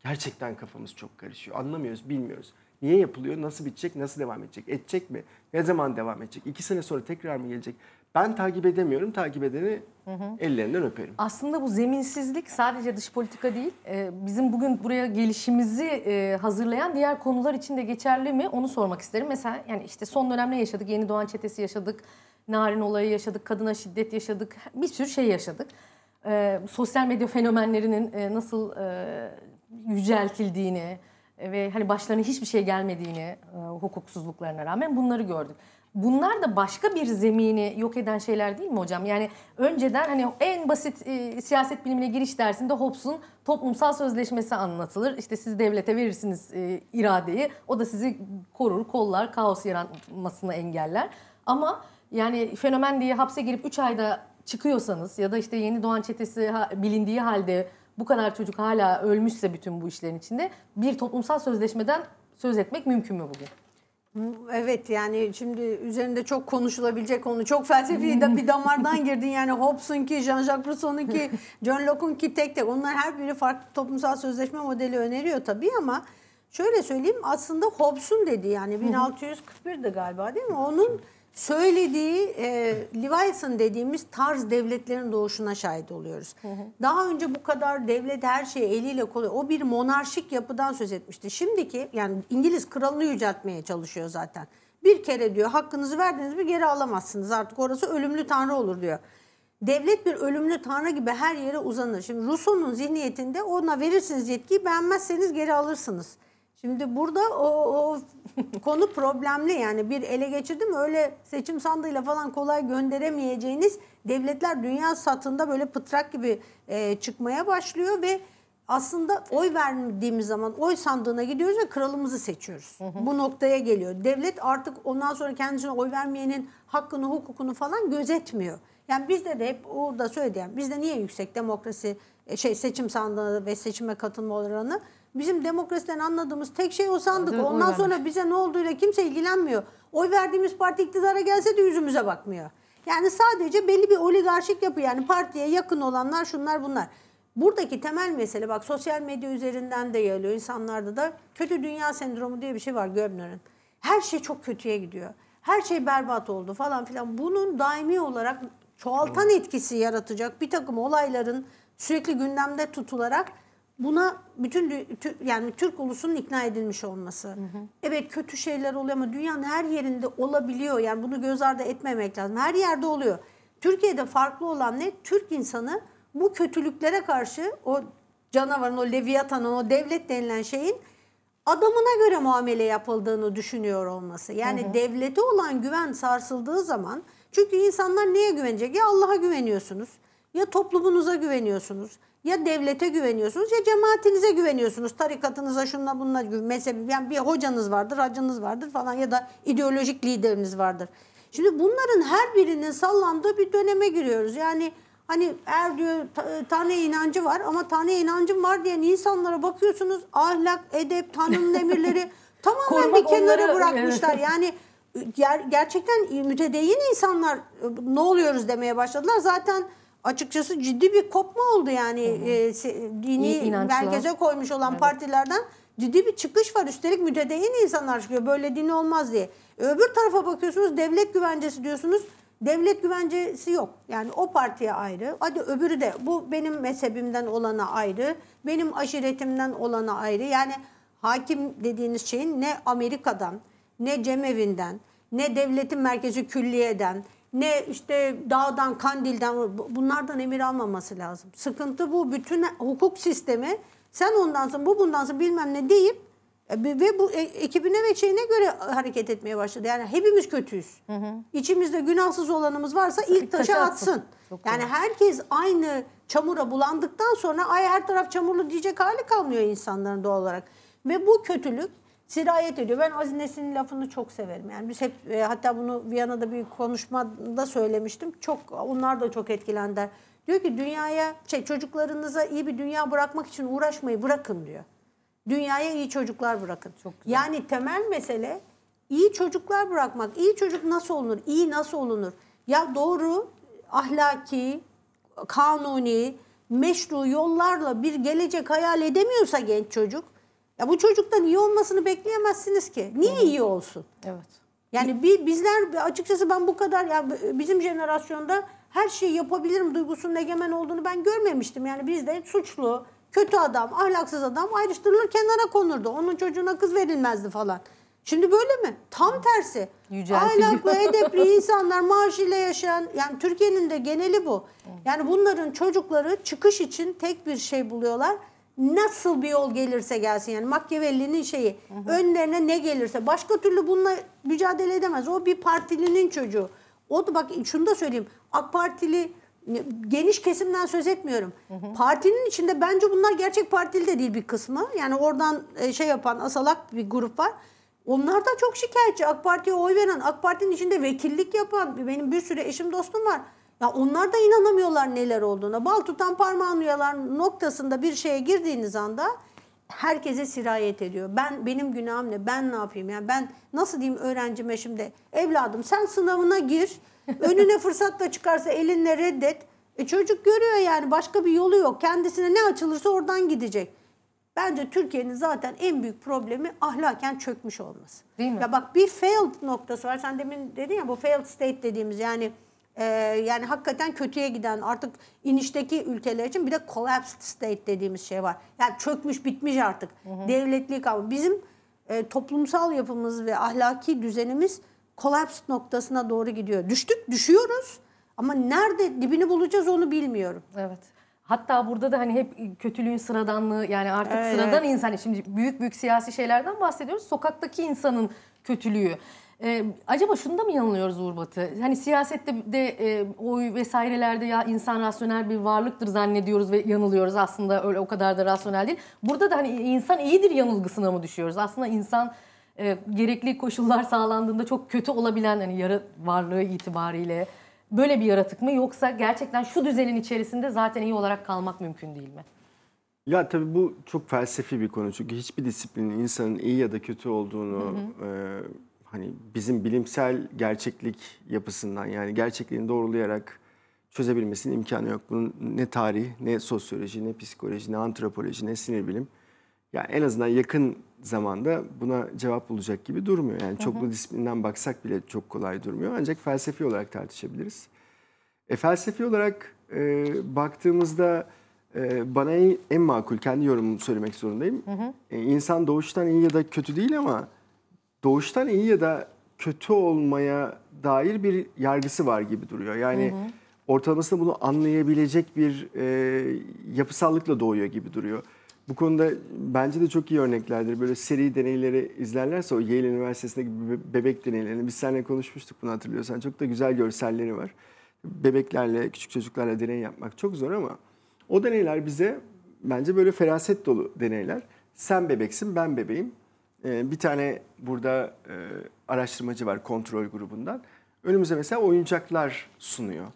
gerçekten kafamız çok karışıyor. Anlamıyoruz, bilmiyoruz. Niye yapılıyor, nasıl bitecek, nasıl devam edecek, edecek mi? Ne zaman devam edecek? İki sene sonra tekrar mı gelecek? Ben takip edemiyorum. Takip edeni hı hı. ellerinden öperim. Aslında bu zeminsizlik sadece dış politika değil. E, bizim bugün buraya gelişimizi e, hazırlayan diğer konular için de geçerli mi? Onu sormak isterim. Mesela yani işte son dönemde yaşadık. Yeni Doğan Çetesi yaşadık. Narin olayı yaşadık. Kadına şiddet yaşadık. Bir sürü şey yaşadık. E, sosyal medya fenomenlerinin nasıl yüceltildiğini, ve hani başlarına hiçbir şey gelmediğini e, hukuksuzluklarına rağmen bunları gördük. Bunlar da başka bir zemini yok eden şeyler değil mi hocam? Yani önceden hani en basit e, siyaset bilimine giriş dersinde Hobbes'un toplumsal sözleşmesi anlatılır. İşte siz devlete verirsiniz e, iradeyi. O da sizi korur, kollar, kaos yaratmasını engeller. Ama yani fenomen diye hapse girip 3 ayda çıkıyorsanız ya da işte yeni doğan çetesi bilindiği halde bu kadar çocuk hala ölmüşse bütün bu işlerin içinde bir toplumsal sözleşmeden söz etmek mümkün mü bugün? Evet yani şimdi üzerinde çok konuşulabilecek konu. Çok felsefi bir damardan girdin yani Hobbes'un ki, Jean-Jacques Rousseau'nun ki, John Locke'un ki tek tek. Onlar her biri farklı toplumsal sözleşme modeli öneriyor tabii ama şöyle söyleyeyim aslında Hobbes'un dedi yani 1641'di galiba değil mi? Onun söylediği e, Leviathan dediğimiz tarz devletlerin doğuşuna şahit oluyoruz. Hı hı. Daha önce bu kadar devlet her şeyi eliyle kolay. O bir monarşik yapıdan söz etmişti. Şimdiki yani İngiliz kralını yüceltmeye çalışıyor zaten. Bir kere diyor hakkınızı verdiniz mi geri alamazsınız artık orası ölümlü tanrı olur diyor. Devlet bir ölümlü tanrı gibi her yere uzanır. Şimdi Rousseau'nun zihniyetinde ona verirsiniz yetkiyi beğenmezseniz geri alırsınız. Şimdi burada o, o konu problemli yani bir ele geçirdim öyle seçim sandığıyla falan kolay gönderemeyeceğiniz devletler dünya satında böyle pıtrak gibi e, çıkmaya başlıyor ve aslında oy vermediğimiz zaman oy sandığına gidiyoruz ve kralımızı seçiyoruz. Hı hı. Bu noktaya geliyor. Devlet artık ondan sonra kendisine oy vermeyenin hakkını, hukukunu falan gözetmiyor. Yani bizde de hep orada söylediğim, bizde niye yüksek demokrasi e, şey seçim sandığı ve seçime katılma oranı Bizim demokrasiden anladığımız tek şey o sandık. Değil, Ondan sonra vermiş. bize ne olduğuyla kimse ilgilenmiyor. Oy verdiğimiz parti iktidara gelse de yüzümüze bakmıyor. Yani sadece belli bir oligarşik yapı yani partiye yakın olanlar şunlar bunlar. Buradaki temel mesele bak sosyal medya üzerinden de yayılıyor insanlarda da kötü dünya sendromu diye bir şey var Göbner'in. Her şey çok kötüye gidiyor. Her şey berbat oldu falan filan. Bunun daimi olarak çoğaltan etkisi yaratacak bir takım olayların sürekli gündemde tutularak Buna bütün yani Türk ulusunun ikna edilmiş olması. Hı hı. Evet kötü şeyler oluyor ama dünyanın her yerinde olabiliyor. Yani bunu göz ardı etmemek lazım. Her yerde oluyor. Türkiye'de farklı olan ne? Türk insanı bu kötülüklere karşı o canavarın, o leviatanın, o devlet denilen şeyin adamına göre muamele yapıldığını düşünüyor olması. Yani hı hı. devlete olan güven sarsıldığı zaman çünkü insanlar neye güvenecek? Ya Allah'a güveniyorsunuz ya toplumunuza güveniyorsunuz ya devlete güveniyorsunuz ya cemaatinize güveniyorsunuz. Tarikatınıza şunla bununla mezhebi yani bir hocanız vardır, hacınız vardır falan ya da ideolojik lideriniz vardır. Şimdi bunların her birinin sallandığı bir döneme giriyoruz. Yani hani er diyor tane inancı var ama tane inancım var diyen insanlara bakıyorsunuz ahlak, edep, Tanrı'nın emirleri tamamen Korumak bir kenara onları, bırakmışlar. Yani ger gerçekten mütedeyyin insanlar ee, ne oluyoruz demeye başladılar. Zaten açıkçası ciddi bir kopma oldu yani hı hı. E, dini merkeze koymuş olan evet. partilerden ciddi bir çıkış var. Üstelik mütedeyin insanlar çıkıyor böyle din olmaz diye. E, öbür tarafa bakıyorsunuz devlet güvencesi diyorsunuz. Devlet güvencesi yok. Yani o partiye ayrı. Hadi öbürü de bu benim mezhebimden olana ayrı. Benim aşiretimden olana ayrı. Yani hakim dediğiniz şeyin ne Amerika'dan ne Cemevinden ne devletin merkezi külliyeden ne işte dağdan, kandilden bunlardan emir almaması lazım. Sıkıntı bu. Bütün hukuk sistemi sen ondansın, bu bundansın bilmem ne deyip e, ve bu e, ekibine ve şeyine göre hareket etmeye başladı. Yani hepimiz kötüyüz. Hı hı. İçimizde günahsız olanımız varsa ilk, ilk taşı atsın. atsın. yani önemli. herkes aynı çamura bulandıktan sonra ay her taraf çamurlu diyecek hali kalmıyor insanların doğal olarak. Ve bu kötülük sirayet ediyor. Ben Aziz Nesin'in lafını çok severim. Yani biz hep e, hatta bunu Viyana'da bir konuşmada söylemiştim. Çok onlar da çok etkilendiler. Diyor ki dünyaya şey çocuklarınıza iyi bir dünya bırakmak için uğraşmayı bırakın diyor. Dünyaya iyi çocuklar bırakın. Çok güzel. Yani temel mesele iyi çocuklar bırakmak. İyi çocuk nasıl olunur? İyi nasıl olunur? Ya doğru ahlaki, kanuni, meşru yollarla bir gelecek hayal edemiyorsa genç çocuk ya bu çocuktan iyi olmasını bekleyemezsiniz ki. Niye evet. iyi olsun? Evet. Yani bir bizler açıkçası ben bu kadar yani bizim jenerasyonda her şeyi yapabilirim duygusunun egemen olduğunu ben görmemiştim. Yani bizde suçlu, kötü adam, ahlaksız adam ayrıştırılır kenara konurdu. Onun çocuğuna kız verilmezdi falan. Şimdi böyle mi? Tam tersi. Ahlaklı, edepli insanlar maaşıyla yaşayan yani Türkiye'nin de geneli bu. Yani bunların çocukları çıkış için tek bir şey buluyorlar nasıl bir yol gelirse gelsin yani Machiavelli'nin şeyi hı hı. önlerine ne gelirse başka türlü bununla mücadele edemez. O bir partilinin çocuğu. O da bak şunu da söyleyeyim. AK Partili geniş kesimden söz etmiyorum. Hı hı. Partinin içinde bence bunlar gerçek partili de değil bir kısmı. Yani oradan e, şey yapan asalak bir grup var. Onlar da çok şikayetçi. AK Parti'ye oy veren, AK Parti'nin içinde vekillik yapan benim bir sürü eşim dostum var. Ya onlar da inanamıyorlar neler olduğuna. Bal tutan parmağın uyalar noktasında bir şeye girdiğiniz anda herkese sirayet ediyor. Ben benim günahım ne? Ben ne yapayım? Yani ben nasıl diyeyim öğrencime şimdi evladım sen sınavına gir. Önüne fırsat da çıkarsa elinle reddet. E çocuk görüyor yani başka bir yolu yok. Kendisine ne açılırsa oradan gidecek. Bence Türkiye'nin zaten en büyük problemi ahlaken çökmüş olması. Değil mi? Ya bak bir failed noktası var. Sen demin dedin ya bu failed state dediğimiz yani e, yani hakikaten kötüye giden artık inişteki ülkeler için bir de collapsed state dediğimiz şey var. Yani çökmüş bitmiş artık. Hı hı. Devletlik ama bizim e, toplumsal yapımız ve ahlaki düzenimiz collapsed noktasına doğru gidiyor. Düştük, düşüyoruz ama nerede dibini bulacağız onu bilmiyorum. Evet. Hatta burada da hani hep kötülüğün sıradanlığı yani artık evet. sıradan insan şimdi büyük büyük siyasi şeylerden bahsediyoruz. Sokaktaki insanın kötülüğü. Ee, acaba şunda mı yanılıyoruz Uğur Batı? Hani siyasette de e, oy vesairelerde ya insan rasyonel bir varlıktır zannediyoruz ve yanılıyoruz. Aslında öyle o kadar da rasyonel değil. Burada da hani insan iyidir yanılgısına mı düşüyoruz? Aslında insan e, gerekli koşullar sağlandığında çok kötü olabilen hani yarı varlığı itibariyle böyle bir yaratık mı yoksa gerçekten şu düzenin içerisinde zaten iyi olarak kalmak mümkün değil mi? Ya tabii bu çok felsefi bir konu çünkü hiçbir disiplinin insanın iyi ya da kötü olduğunu hı hı. E, hani bizim bilimsel gerçeklik yapısından yani gerçekliğini doğrulayarak çözebilmesinin imkanı yok. Bunun ne tarih, ne sosyoloji, ne psikoloji, ne antropoloji, ne sinir bilim. Yani en azından yakın zamanda buna cevap bulacak gibi durmuyor. Yani çoklu disiplinden baksak bile çok kolay durmuyor. Ancak felsefi olarak tartışabiliriz. E, felsefi olarak e, baktığımızda e, bana en, en makul kendi yorumumu söylemek zorundayım. Hı hı. E, insan doğuştan iyi ya da kötü değil ama doğuştan iyi ya da kötü olmaya dair bir yargısı var gibi duruyor. Yani hı hı. ortalamasında bunu anlayabilecek bir e, yapısallıkla doğuyor gibi duruyor. Bu konuda bence de çok iyi örneklerdir. Böyle seri deneyleri izlerlerse o Yale Üniversitesi'ndeki bebek deneylerini biz seninle konuşmuştuk bunu hatırlıyorsan. Çok da güzel görselleri var. Bebeklerle, küçük çocuklarla deney yapmak çok zor ama o deneyler bize bence böyle feraset dolu deneyler. Sen bebeksin, ben bebeğim. Ee, bir tane burada e, araştırmacı var kontrol grubundan. Önümüze mesela oyuncaklar sunuyor.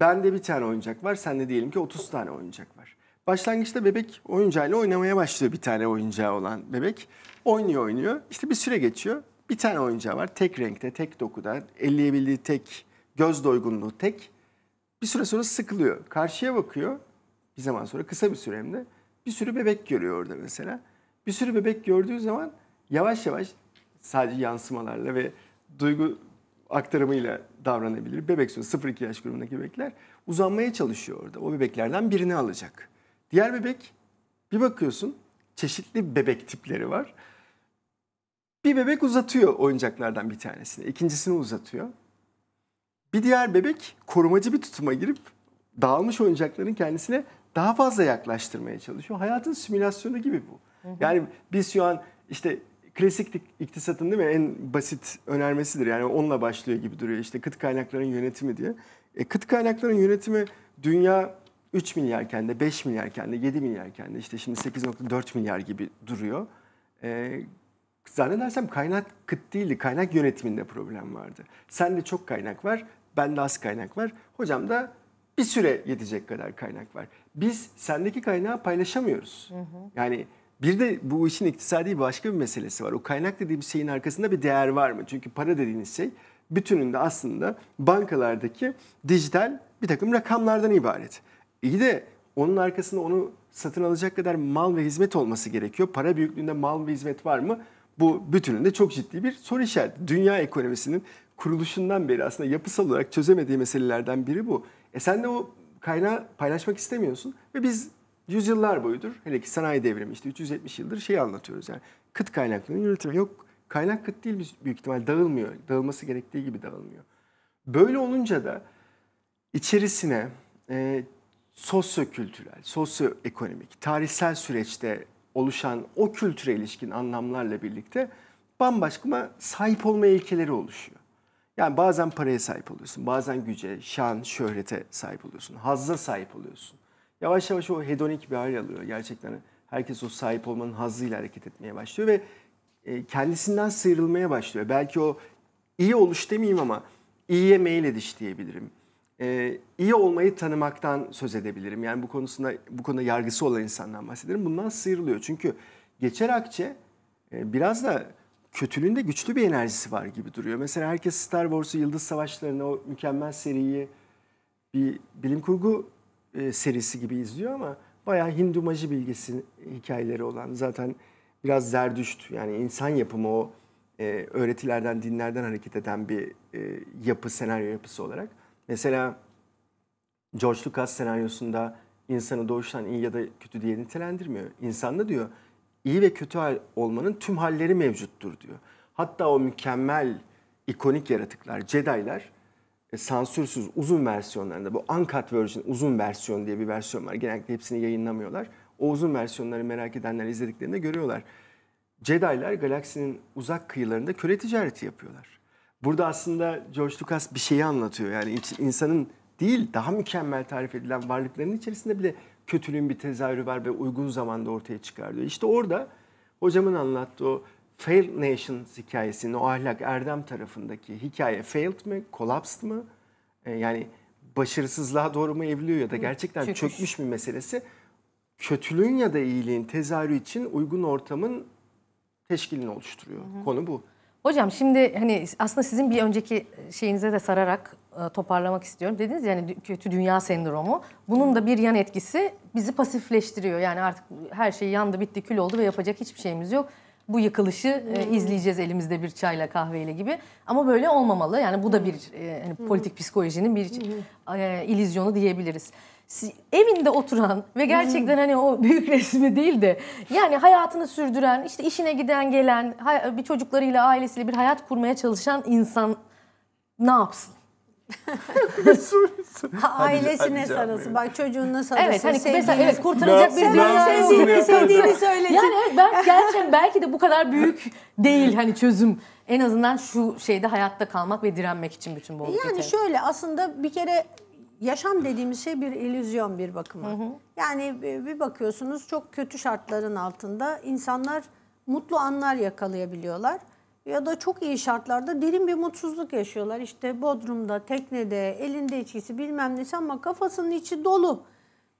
Bende bir tane oyuncak var, sen de diyelim ki 30 tane oyuncak var. Başlangıçta bebek oyuncağıyla oynamaya başlıyor bir tane oyuncağı olan bebek. Oynuyor oynuyor. İşte bir süre geçiyor. Bir tane oyuncağı var. Tek renkte, tek dokuda, elleyebildiği tek, göz doygunluğu tek. Bir süre sonra sıkılıyor. Karşıya bakıyor. Bir zaman sonra kısa bir süremde bir sürü bebek görüyor orada mesela. Bir sürü bebek gördüğü zaman yavaş yavaş sadece yansımalarla ve duygu aktarımıyla davranabilir. Bebek sürü 0-2 yaş grubundaki bebekler uzanmaya çalışıyor orada. O bebeklerden birini alacak. Diğer bebek bir bakıyorsun çeşitli bebek tipleri var. Bir bebek uzatıyor oyuncaklardan bir tanesini, ikincisini uzatıyor. Bir diğer bebek korumacı bir tutuma girip dağılmış oyuncakların kendisine daha fazla yaklaştırmaya çalışıyor. Hayatın simülasyonu gibi bu. Hı hı. Yani biz şu an işte klasik iktisatın değil mi en basit önermesidir. Yani onunla başlıyor gibi duruyor işte kıt kaynakların yönetimi diye. E, kıt kaynakların yönetimi dünya 3 milyarken de 5 milyarken de 7 milyarken de işte şimdi 8.4 milyar gibi duruyor. E, zannedersem kaynak kıt değildi. Kaynak yönetiminde problem vardı. Sen de çok kaynak var, ben de az kaynak var. Hocam da bir süre yetecek kadar kaynak var. Biz sendeki kaynağı paylaşamıyoruz. Hı hı. Yani bir de bu işin iktisadi başka bir meselesi var. O kaynak dediğim şeyin arkasında bir değer var mı? Çünkü para dediğiniz şey bütününde aslında bankalardaki dijital bir takım rakamlardan ibaret. İyi de onun arkasında onu satın alacak kadar mal ve hizmet olması gerekiyor. Para büyüklüğünde mal ve hizmet var mı? Bu bütününde çok ciddi bir soru işareti. Dünya ekonomisinin kuruluşundan beri aslında yapısal olarak çözemediği meselelerden biri bu. E sen de o kaynağı paylaşmak istemiyorsun ve biz yüzyıllar boyudur. Hele ki sanayi devrimi işte 370 yıldır şey anlatıyoruz yani kıt kaynaklarının yönetimi. Yok kaynak kıt değil biz büyük ihtimal dağılmıyor. Dağılması gerektiği gibi dağılmıyor. Böyle olunca da içerisine e, sosyo-kültürel, sosyo-ekonomik, tarihsel süreçte oluşan o kültüre ilişkin anlamlarla birlikte bambaşka sahip olma ilkeleri oluşuyor. Yani bazen paraya sahip oluyorsun, bazen güce, şan, şöhrete sahip oluyorsun, hazza sahip oluyorsun yavaş yavaş o hedonik bir hal alıyor. Gerçekten herkes o sahip olmanın hazzıyla hareket etmeye başlıyor ve e, kendisinden sıyrılmaya başlıyor. Belki o iyi oluş demeyeyim ama iyiye meyil ediş diyebilirim. Ee, iyi olmayı tanımaktan söz edebilirim. Yani bu konusunda bu konuda yargısı olan insandan bahsederim. Bundan sıyrılıyor. Çünkü geçer akçe e, biraz da kötülüğün de güçlü bir enerjisi var gibi duruyor. Mesela herkes Star Wars'u, Yıldız Savaşları'nı, o mükemmel seriyi bir bilim kurgu e, serisi gibi izliyor ama bayağı Hindu maji bilgisi hikayeleri olan zaten biraz zerdüşt yani insan yapımı o e, öğretilerden dinlerden hareket eden bir e, yapı senaryo yapısı olarak. Mesela George Lucas senaryosunda insanı doğuştan iyi ya da kötü diye nitelendirmiyor. İnsanda diyor iyi ve kötü hal olmanın tüm halleri mevcuttur diyor. Hatta o mükemmel ikonik yaratıklar Jedi'lar e, sansürsüz uzun versiyonlarında bu uncut version uzun versiyon diye bir versiyon var. Genellikle hepsini yayınlamıyorlar. O uzun versiyonları merak edenler izlediklerinde görüyorlar. Jedi'lar galaksinin uzak kıyılarında köle ticareti yapıyorlar. Burada aslında George Lucas bir şeyi anlatıyor. Yani insanın değil daha mükemmel tarif edilen varlıkların içerisinde bile kötülüğün bir tezahürü var ve uygun zamanda ortaya çıkar İşte orada hocamın anlattığı o Fail Nation hikayesinin o ahlak erdem tarafındaki hikaye failed mi, collapsed mı? E, yani başarısızlığa doğru mu evliliyor ya da gerçekten Çöküş. çökmüş mü meselesi? Kötülüğün ya da iyiliğin tezahürü için uygun ortamın teşkilini oluşturuyor. Hı hı. Konu bu. Hocam şimdi hani aslında sizin bir önceki şeyinize de sararak e, toparlamak istiyorum. Dediniz yani kötü dünya sendromu. Bunun da bir yan etkisi bizi pasifleştiriyor. Yani artık her şey yandı, bitti, kül oldu ve yapacak hiçbir şeyimiz yok bu yıkılışı e, izleyeceğiz elimizde bir çayla kahveyle gibi. Ama böyle olmamalı. Yani bu da bir e, hani politik psikolojinin bir hmm. e, ilizyonu diyebiliriz. Si, evinde oturan ve gerçekten hani o büyük resmi değil de yani hayatını sürdüren, işte işine giden gelen, bir çocuklarıyla ailesiyle bir hayat kurmaya çalışan insan ne yapsın? Ailesine sarılsın. Bak çocuğuna sarılsın. Evet hani sevdiğini. mesela evet kurtaracak bir dünya sevdiğini, sevdiğini söylesin. Yani evet ben gerçekten belki de bu kadar büyük değil hani çözüm. En azından şu şeyde hayatta kalmak ve direnmek için bütün bu. Yani yeterli. şöyle aslında bir kere yaşam dediğimiz şey bir illüzyon bir bakıma. Hı hı. Yani bir bakıyorsunuz çok kötü şartların altında insanlar mutlu anlar yakalayabiliyorlar ya da çok iyi şartlarda derin bir mutsuzluk yaşıyorlar. İşte Bodrum'da, teknede, elinde içkisi bilmem nesi ama kafasının içi dolu.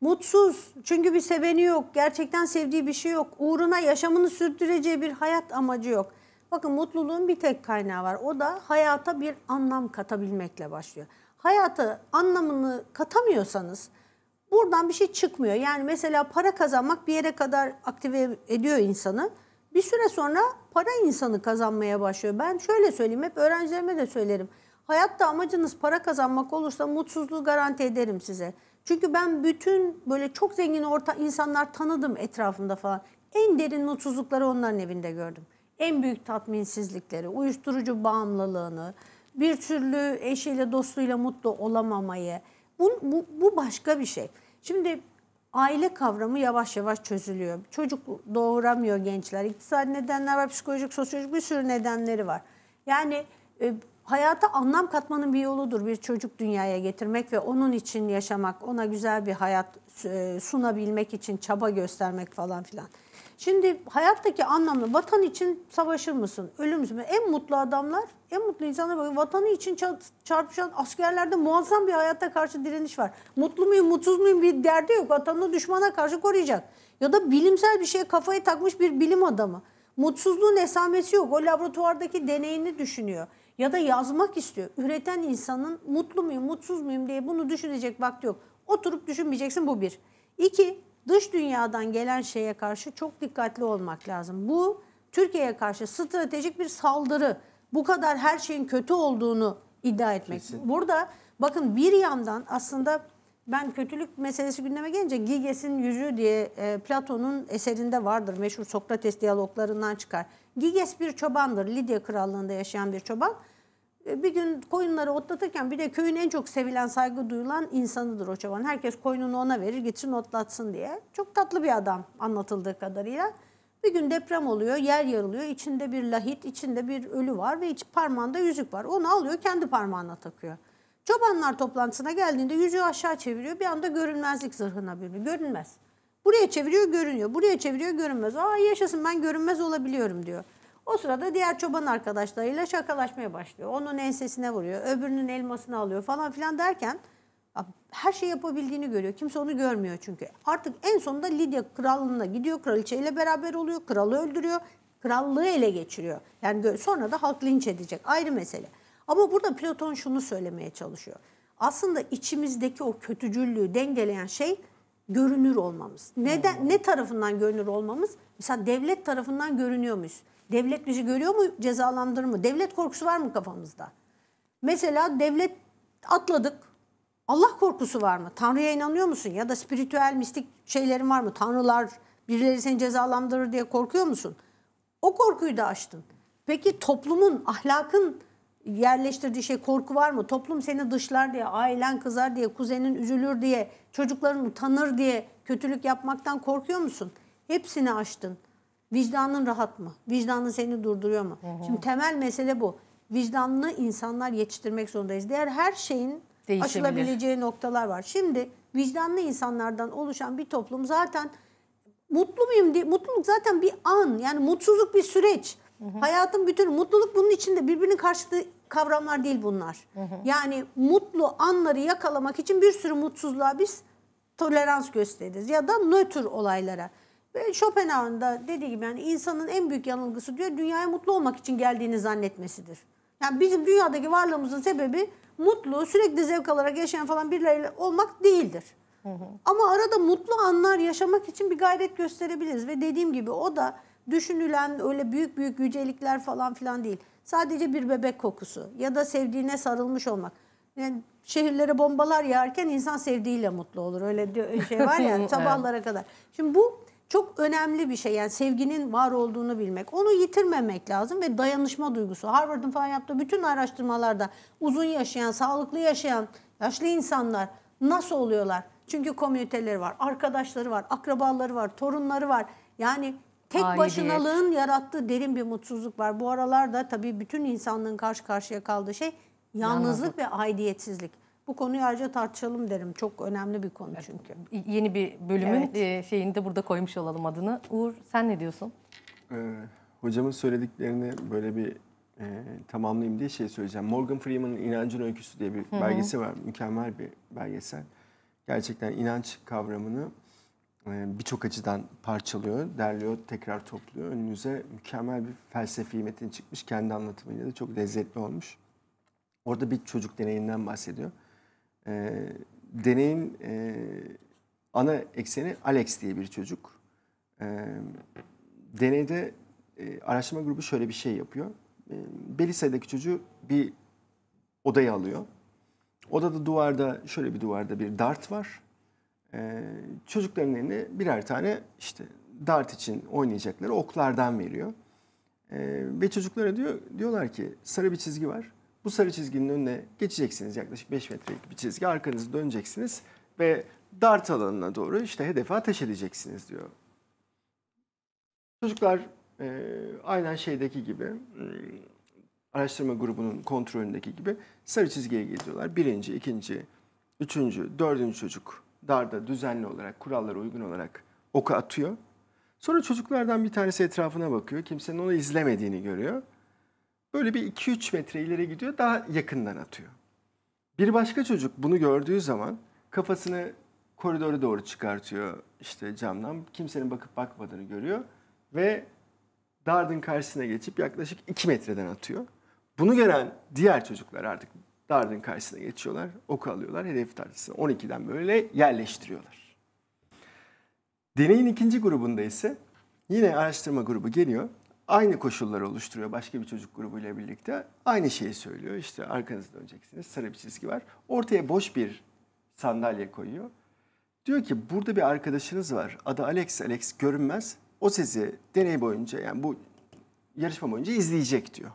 Mutsuz. Çünkü bir seveni yok. Gerçekten sevdiği bir şey yok. Uğruna yaşamını sürdüreceği bir hayat amacı yok. Bakın mutluluğun bir tek kaynağı var. O da hayata bir anlam katabilmekle başlıyor. Hayata anlamını katamıyorsanız buradan bir şey çıkmıyor. Yani mesela para kazanmak bir yere kadar aktive ediyor insanı. Bir süre sonra para insanı kazanmaya başlıyor. Ben şöyle söyleyeyim hep öğrencilerime de söylerim. Hayatta amacınız para kazanmak olursa mutsuzluğu garanti ederim size. Çünkü ben bütün böyle çok zengin orta insanlar tanıdım etrafımda falan. En derin mutsuzlukları onların evinde gördüm. En büyük tatminsizlikleri, uyuşturucu bağımlılığını, bir türlü eşiyle dostuyla mutlu olamamayı. Bu, bu, bu başka bir şey. Şimdi aile kavramı yavaş yavaş çözülüyor. Çocuk doğuramıyor gençler. İktisadi nedenler var, psikolojik, sosyolojik bir sürü nedenleri var. Yani e, hayata anlam katmanın bir yoludur bir çocuk dünyaya getirmek ve onun için yaşamak, ona güzel bir hayat e, sunabilmek için çaba göstermek falan filan. Şimdi hayattaki anlamlı vatan için savaşır mısın? Ölür müsün? En mutlu adamlar, en mutlu insanlar bakın vatanı için çarpışan askerlerde muazzam bir hayatta karşı direniş var. Mutlu muyum, mutsuz muyum bir derdi yok. Vatanını düşmana karşı koruyacak. Ya da bilimsel bir şeye kafayı takmış bir bilim adamı. Mutsuzluğun esamesi yok. O laboratuvardaki deneyini düşünüyor. Ya da yazmak istiyor. Üreten insanın mutlu muyum, mutsuz muyum diye bunu düşünecek vakti yok. Oturup düşünmeyeceksin bu bir. İki, dış dünyadan gelen şeye karşı çok dikkatli olmak lazım. Bu Türkiye'ye karşı stratejik bir saldırı. Bu kadar her şeyin kötü olduğunu iddia etmek. Kesin. Burada bakın bir yandan aslında ben kötülük meselesi gündeme gelince Giges'in yüzü diye e, Platon'un eserinde vardır. Meşhur Sokrates diyaloglarından çıkar. Giges bir çobandır. Lidya krallığında yaşayan bir çoban. E, bir gün koyunları otlatırken bir de köyün en çok sevilen, saygı duyulan insanıdır o çoban. Herkes koyununu ona verir, gitsin otlatsın diye. Çok tatlı bir adam anlatıldığı kadarıyla. Bir gün deprem oluyor, yer yarılıyor. İçinde bir lahit, içinde bir ölü var ve iç parmağında yüzük var. Onu alıyor, kendi parmağına takıyor. Çobanlar toplantısına geldiğinde yüzüğü aşağı çeviriyor. Bir anda görünmezlik zırhına bürünüyor. Görünmez. Buraya çeviriyor, görünüyor. Buraya çeviriyor, görünmez. Aa yaşasın ben görünmez olabiliyorum diyor. O sırada diğer çoban arkadaşlarıyla şakalaşmaya başlıyor. Onun ensesine vuruyor, öbürünün elmasını alıyor falan filan derken her şey yapabildiğini görüyor. Kimse onu görmüyor çünkü. Artık en sonunda Lidya krallığına gidiyor, kraliçeyle beraber oluyor, kralı öldürüyor, krallığı ele geçiriyor. Yani sonra da halk linç edecek ayrı mesele. Ama burada Platon şunu söylemeye çalışıyor. Aslında içimizdeki o kötücüllüğü dengeleyen şey görünür olmamız. Neden, hmm. ne tarafından görünür olmamız? Mesela devlet tarafından görünüyor muyuz? Devlet bizi görüyor mu cezalandırır mı? Devlet korkusu var mı kafamızda? Mesela devlet atladık. Allah korkusu var mı? Tanrı'ya inanıyor musun? Ya da spiritüel, mistik şeylerin var mı? Tanrılar birileri seni cezalandırır diye korkuyor musun? O korkuyu da aştın. Peki toplumun, ahlakın yerleştirdiği şey korku var mı? Toplum seni dışlar diye, ailen kızar diye, kuzenin üzülür diye, çocukların utanır diye kötülük yapmaktan korkuyor musun? Hepsini aştın. Vicdanın rahat mı? Vicdanın seni durduruyor mu? Hı hı. Şimdi temel mesele bu. Vicdanlı insanlar yetiştirmek zorundayız. Diğer her şeyin aşılabileceği noktalar var. Şimdi vicdanlı insanlardan oluşan bir toplum zaten mutlu muyum diye mutluluk zaten bir an yani mutsuzluk bir süreç. Hı hı. Hayatın bütün mutluluk bunun içinde birbirinin karşıtı kavramlar değil bunlar. Hı hı. Yani mutlu anları yakalamak için bir sürü mutsuzluğa biz tolerans gösteririz ya da nötr olaylara. Chopin Schopenhauer'ın da dediği gibi yani insanın en büyük yanılgısı diyor dünyaya mutlu olmak için geldiğini zannetmesidir. Yani bizim dünyadaki varlığımızın sebebi mutlu, sürekli zevk alarak yaşayan falan birileriyle olmak değildir. Hı hı. Ama arada mutlu anlar yaşamak için bir gayret gösterebiliriz. Ve dediğim gibi o da düşünülen öyle büyük büyük yücelikler falan filan değil. Sadece bir bebek kokusu ya da sevdiğine sarılmış olmak. Yani şehirlere bombalar yağarken insan sevdiğiyle mutlu olur. Öyle şey var ya sabahlara kadar. Şimdi bu çok önemli bir şey. Yani sevginin var olduğunu bilmek. Onu yitirmemek lazım ve dayanışma duygusu. Harvard'ın falan yaptığı bütün araştırmalarda uzun yaşayan, sağlıklı yaşayan yaşlı insanlar nasıl oluyorlar? Çünkü komüniteleri var, arkadaşları var, akrabaları var, torunları var. Yani tek Aidiyet. başınalığın yarattığı derin bir mutsuzluk var. Bu aralarda tabii bütün insanlığın karşı karşıya kaldığı şey yalnızlık, yalnızlık. ve aidiyetsizlik. Bu konuyu ayrıca tartışalım derim. Çok önemli bir konu çünkü. Evet, yeni bir bölümün evet. E, şeyini de burada koymuş olalım adını. Uğur sen ne diyorsun? Ee, hocamın söylediklerini böyle bir e, tamamlayayım diye şey söyleyeceğim. Morgan Freeman'ın İnancın Öyküsü diye bir belgesi var. Mükemmel bir belgesel. Gerçekten inanç kavramını e, birçok açıdan parçalıyor, derliyor, tekrar topluyor. Önünüze mükemmel bir felsefi metin çıkmış. Kendi anlatımıyla da çok lezzetli olmuş. Orada bir çocuk deneyinden bahsediyor. E, deneyin e, ana ekseni Alex diye bir çocuk. E, deneyde e, araştırma grubu şöyle bir şey yapıyor. E, belli sayıdaki çocuğu bir odaya alıyor. Odada duvarda şöyle bir duvarda bir dart var. E, çocukların eline birer tane işte dart için oynayacakları oklardan veriyor. E, ve çocuklara diyor diyorlar ki sarı bir çizgi var. Bu sarı çizginin önüne geçeceksiniz yaklaşık 5 metrelik bir çizgi. Arkanızı döneceksiniz ve dart alanına doğru işte hedefe ateş edeceksiniz diyor. Çocuklar e, aynen şeydeki gibi hmm, araştırma grubunun kontrolündeki gibi sarı çizgiye geliyorlar. Birinci, ikinci, üçüncü, dördüncü çocuk darda düzenli olarak, kurallara uygun olarak oku atıyor. Sonra çocuklardan bir tanesi etrafına bakıyor. Kimsenin onu izlemediğini görüyor. Böyle bir 2-3 metre ileri gidiyor daha yakından atıyor. Bir başka çocuk bunu gördüğü zaman kafasını koridora doğru çıkartıyor işte camdan. Kimsenin bakıp bakmadığını görüyor ve Dard'ın karşısına geçip yaklaşık 2 metreden atıyor. Bunu gören diğer çocuklar artık Dard'ın karşısına geçiyorlar, oku alıyorlar, hedef tartısını 12'den böyle yerleştiriyorlar. Deneyin ikinci grubunda ise yine araştırma grubu geliyor aynı koşulları oluşturuyor başka bir çocuk grubuyla birlikte. Aynı şeyi söylüyor. İşte arkanızı döneceksiniz. Sarı bir çizgi var. Ortaya boş bir sandalye koyuyor. Diyor ki burada bir arkadaşınız var. Adı Alex. Alex görünmez. O sizi deney boyunca yani bu yarışma boyunca izleyecek diyor.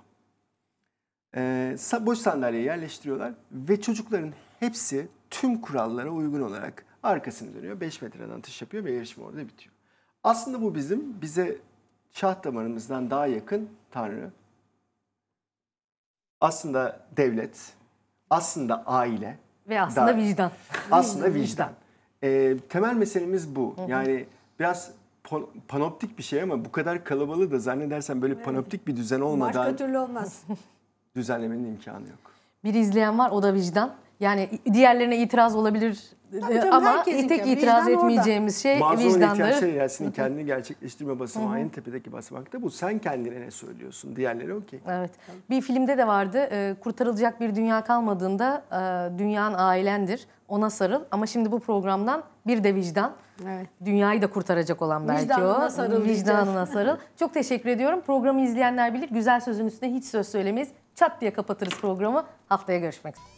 Ee, boş sandalyeye yerleştiriyorlar ve çocukların hepsi tüm kurallara uygun olarak arkasını dönüyor. 5 metreden atış yapıyor ve yarışma orada bitiyor. Aslında bu bizim bize şah damarımızdan daha yakın Tanrı. Aslında devlet, aslında aile. Ve aslında daha, vicdan. Aslında vicdan. E, temel meselemiz bu. Yani biraz panoptik bir şey ama bu kadar kalabalığı da zannedersen böyle panoptik bir düzen olmadan... Başka türlü olmaz. düzenlemenin imkanı yok. Bir izleyen var o da vicdan. Yani diğerlerine itiraz olabilir Tabii e, canım, ama tek itiraz etmeyeceğimiz şey Mazlumun vicdanları. Mazlumun şey ihtiyaç hiyasını kendini gerçekleştirme basamağı en tepedeki basamak da bu. Sen kendine ne söylüyorsun? Diğerleri okey. Evet. Bir filmde de vardı. E, kurtarılacak bir dünya kalmadığında dünyanın e, dünyan ailendir. Ona sarıl. Ama şimdi bu programdan bir de vicdan. Evet. Dünyayı da kurtaracak olan belki Vicdanına o. Sarıl, Vicdanına sarıl. Çok teşekkür ediyorum. Programı izleyenler bilir. Güzel sözün üstüne hiç söz söylemeyiz. Çat diye kapatırız programı. Haftaya görüşmek üzere.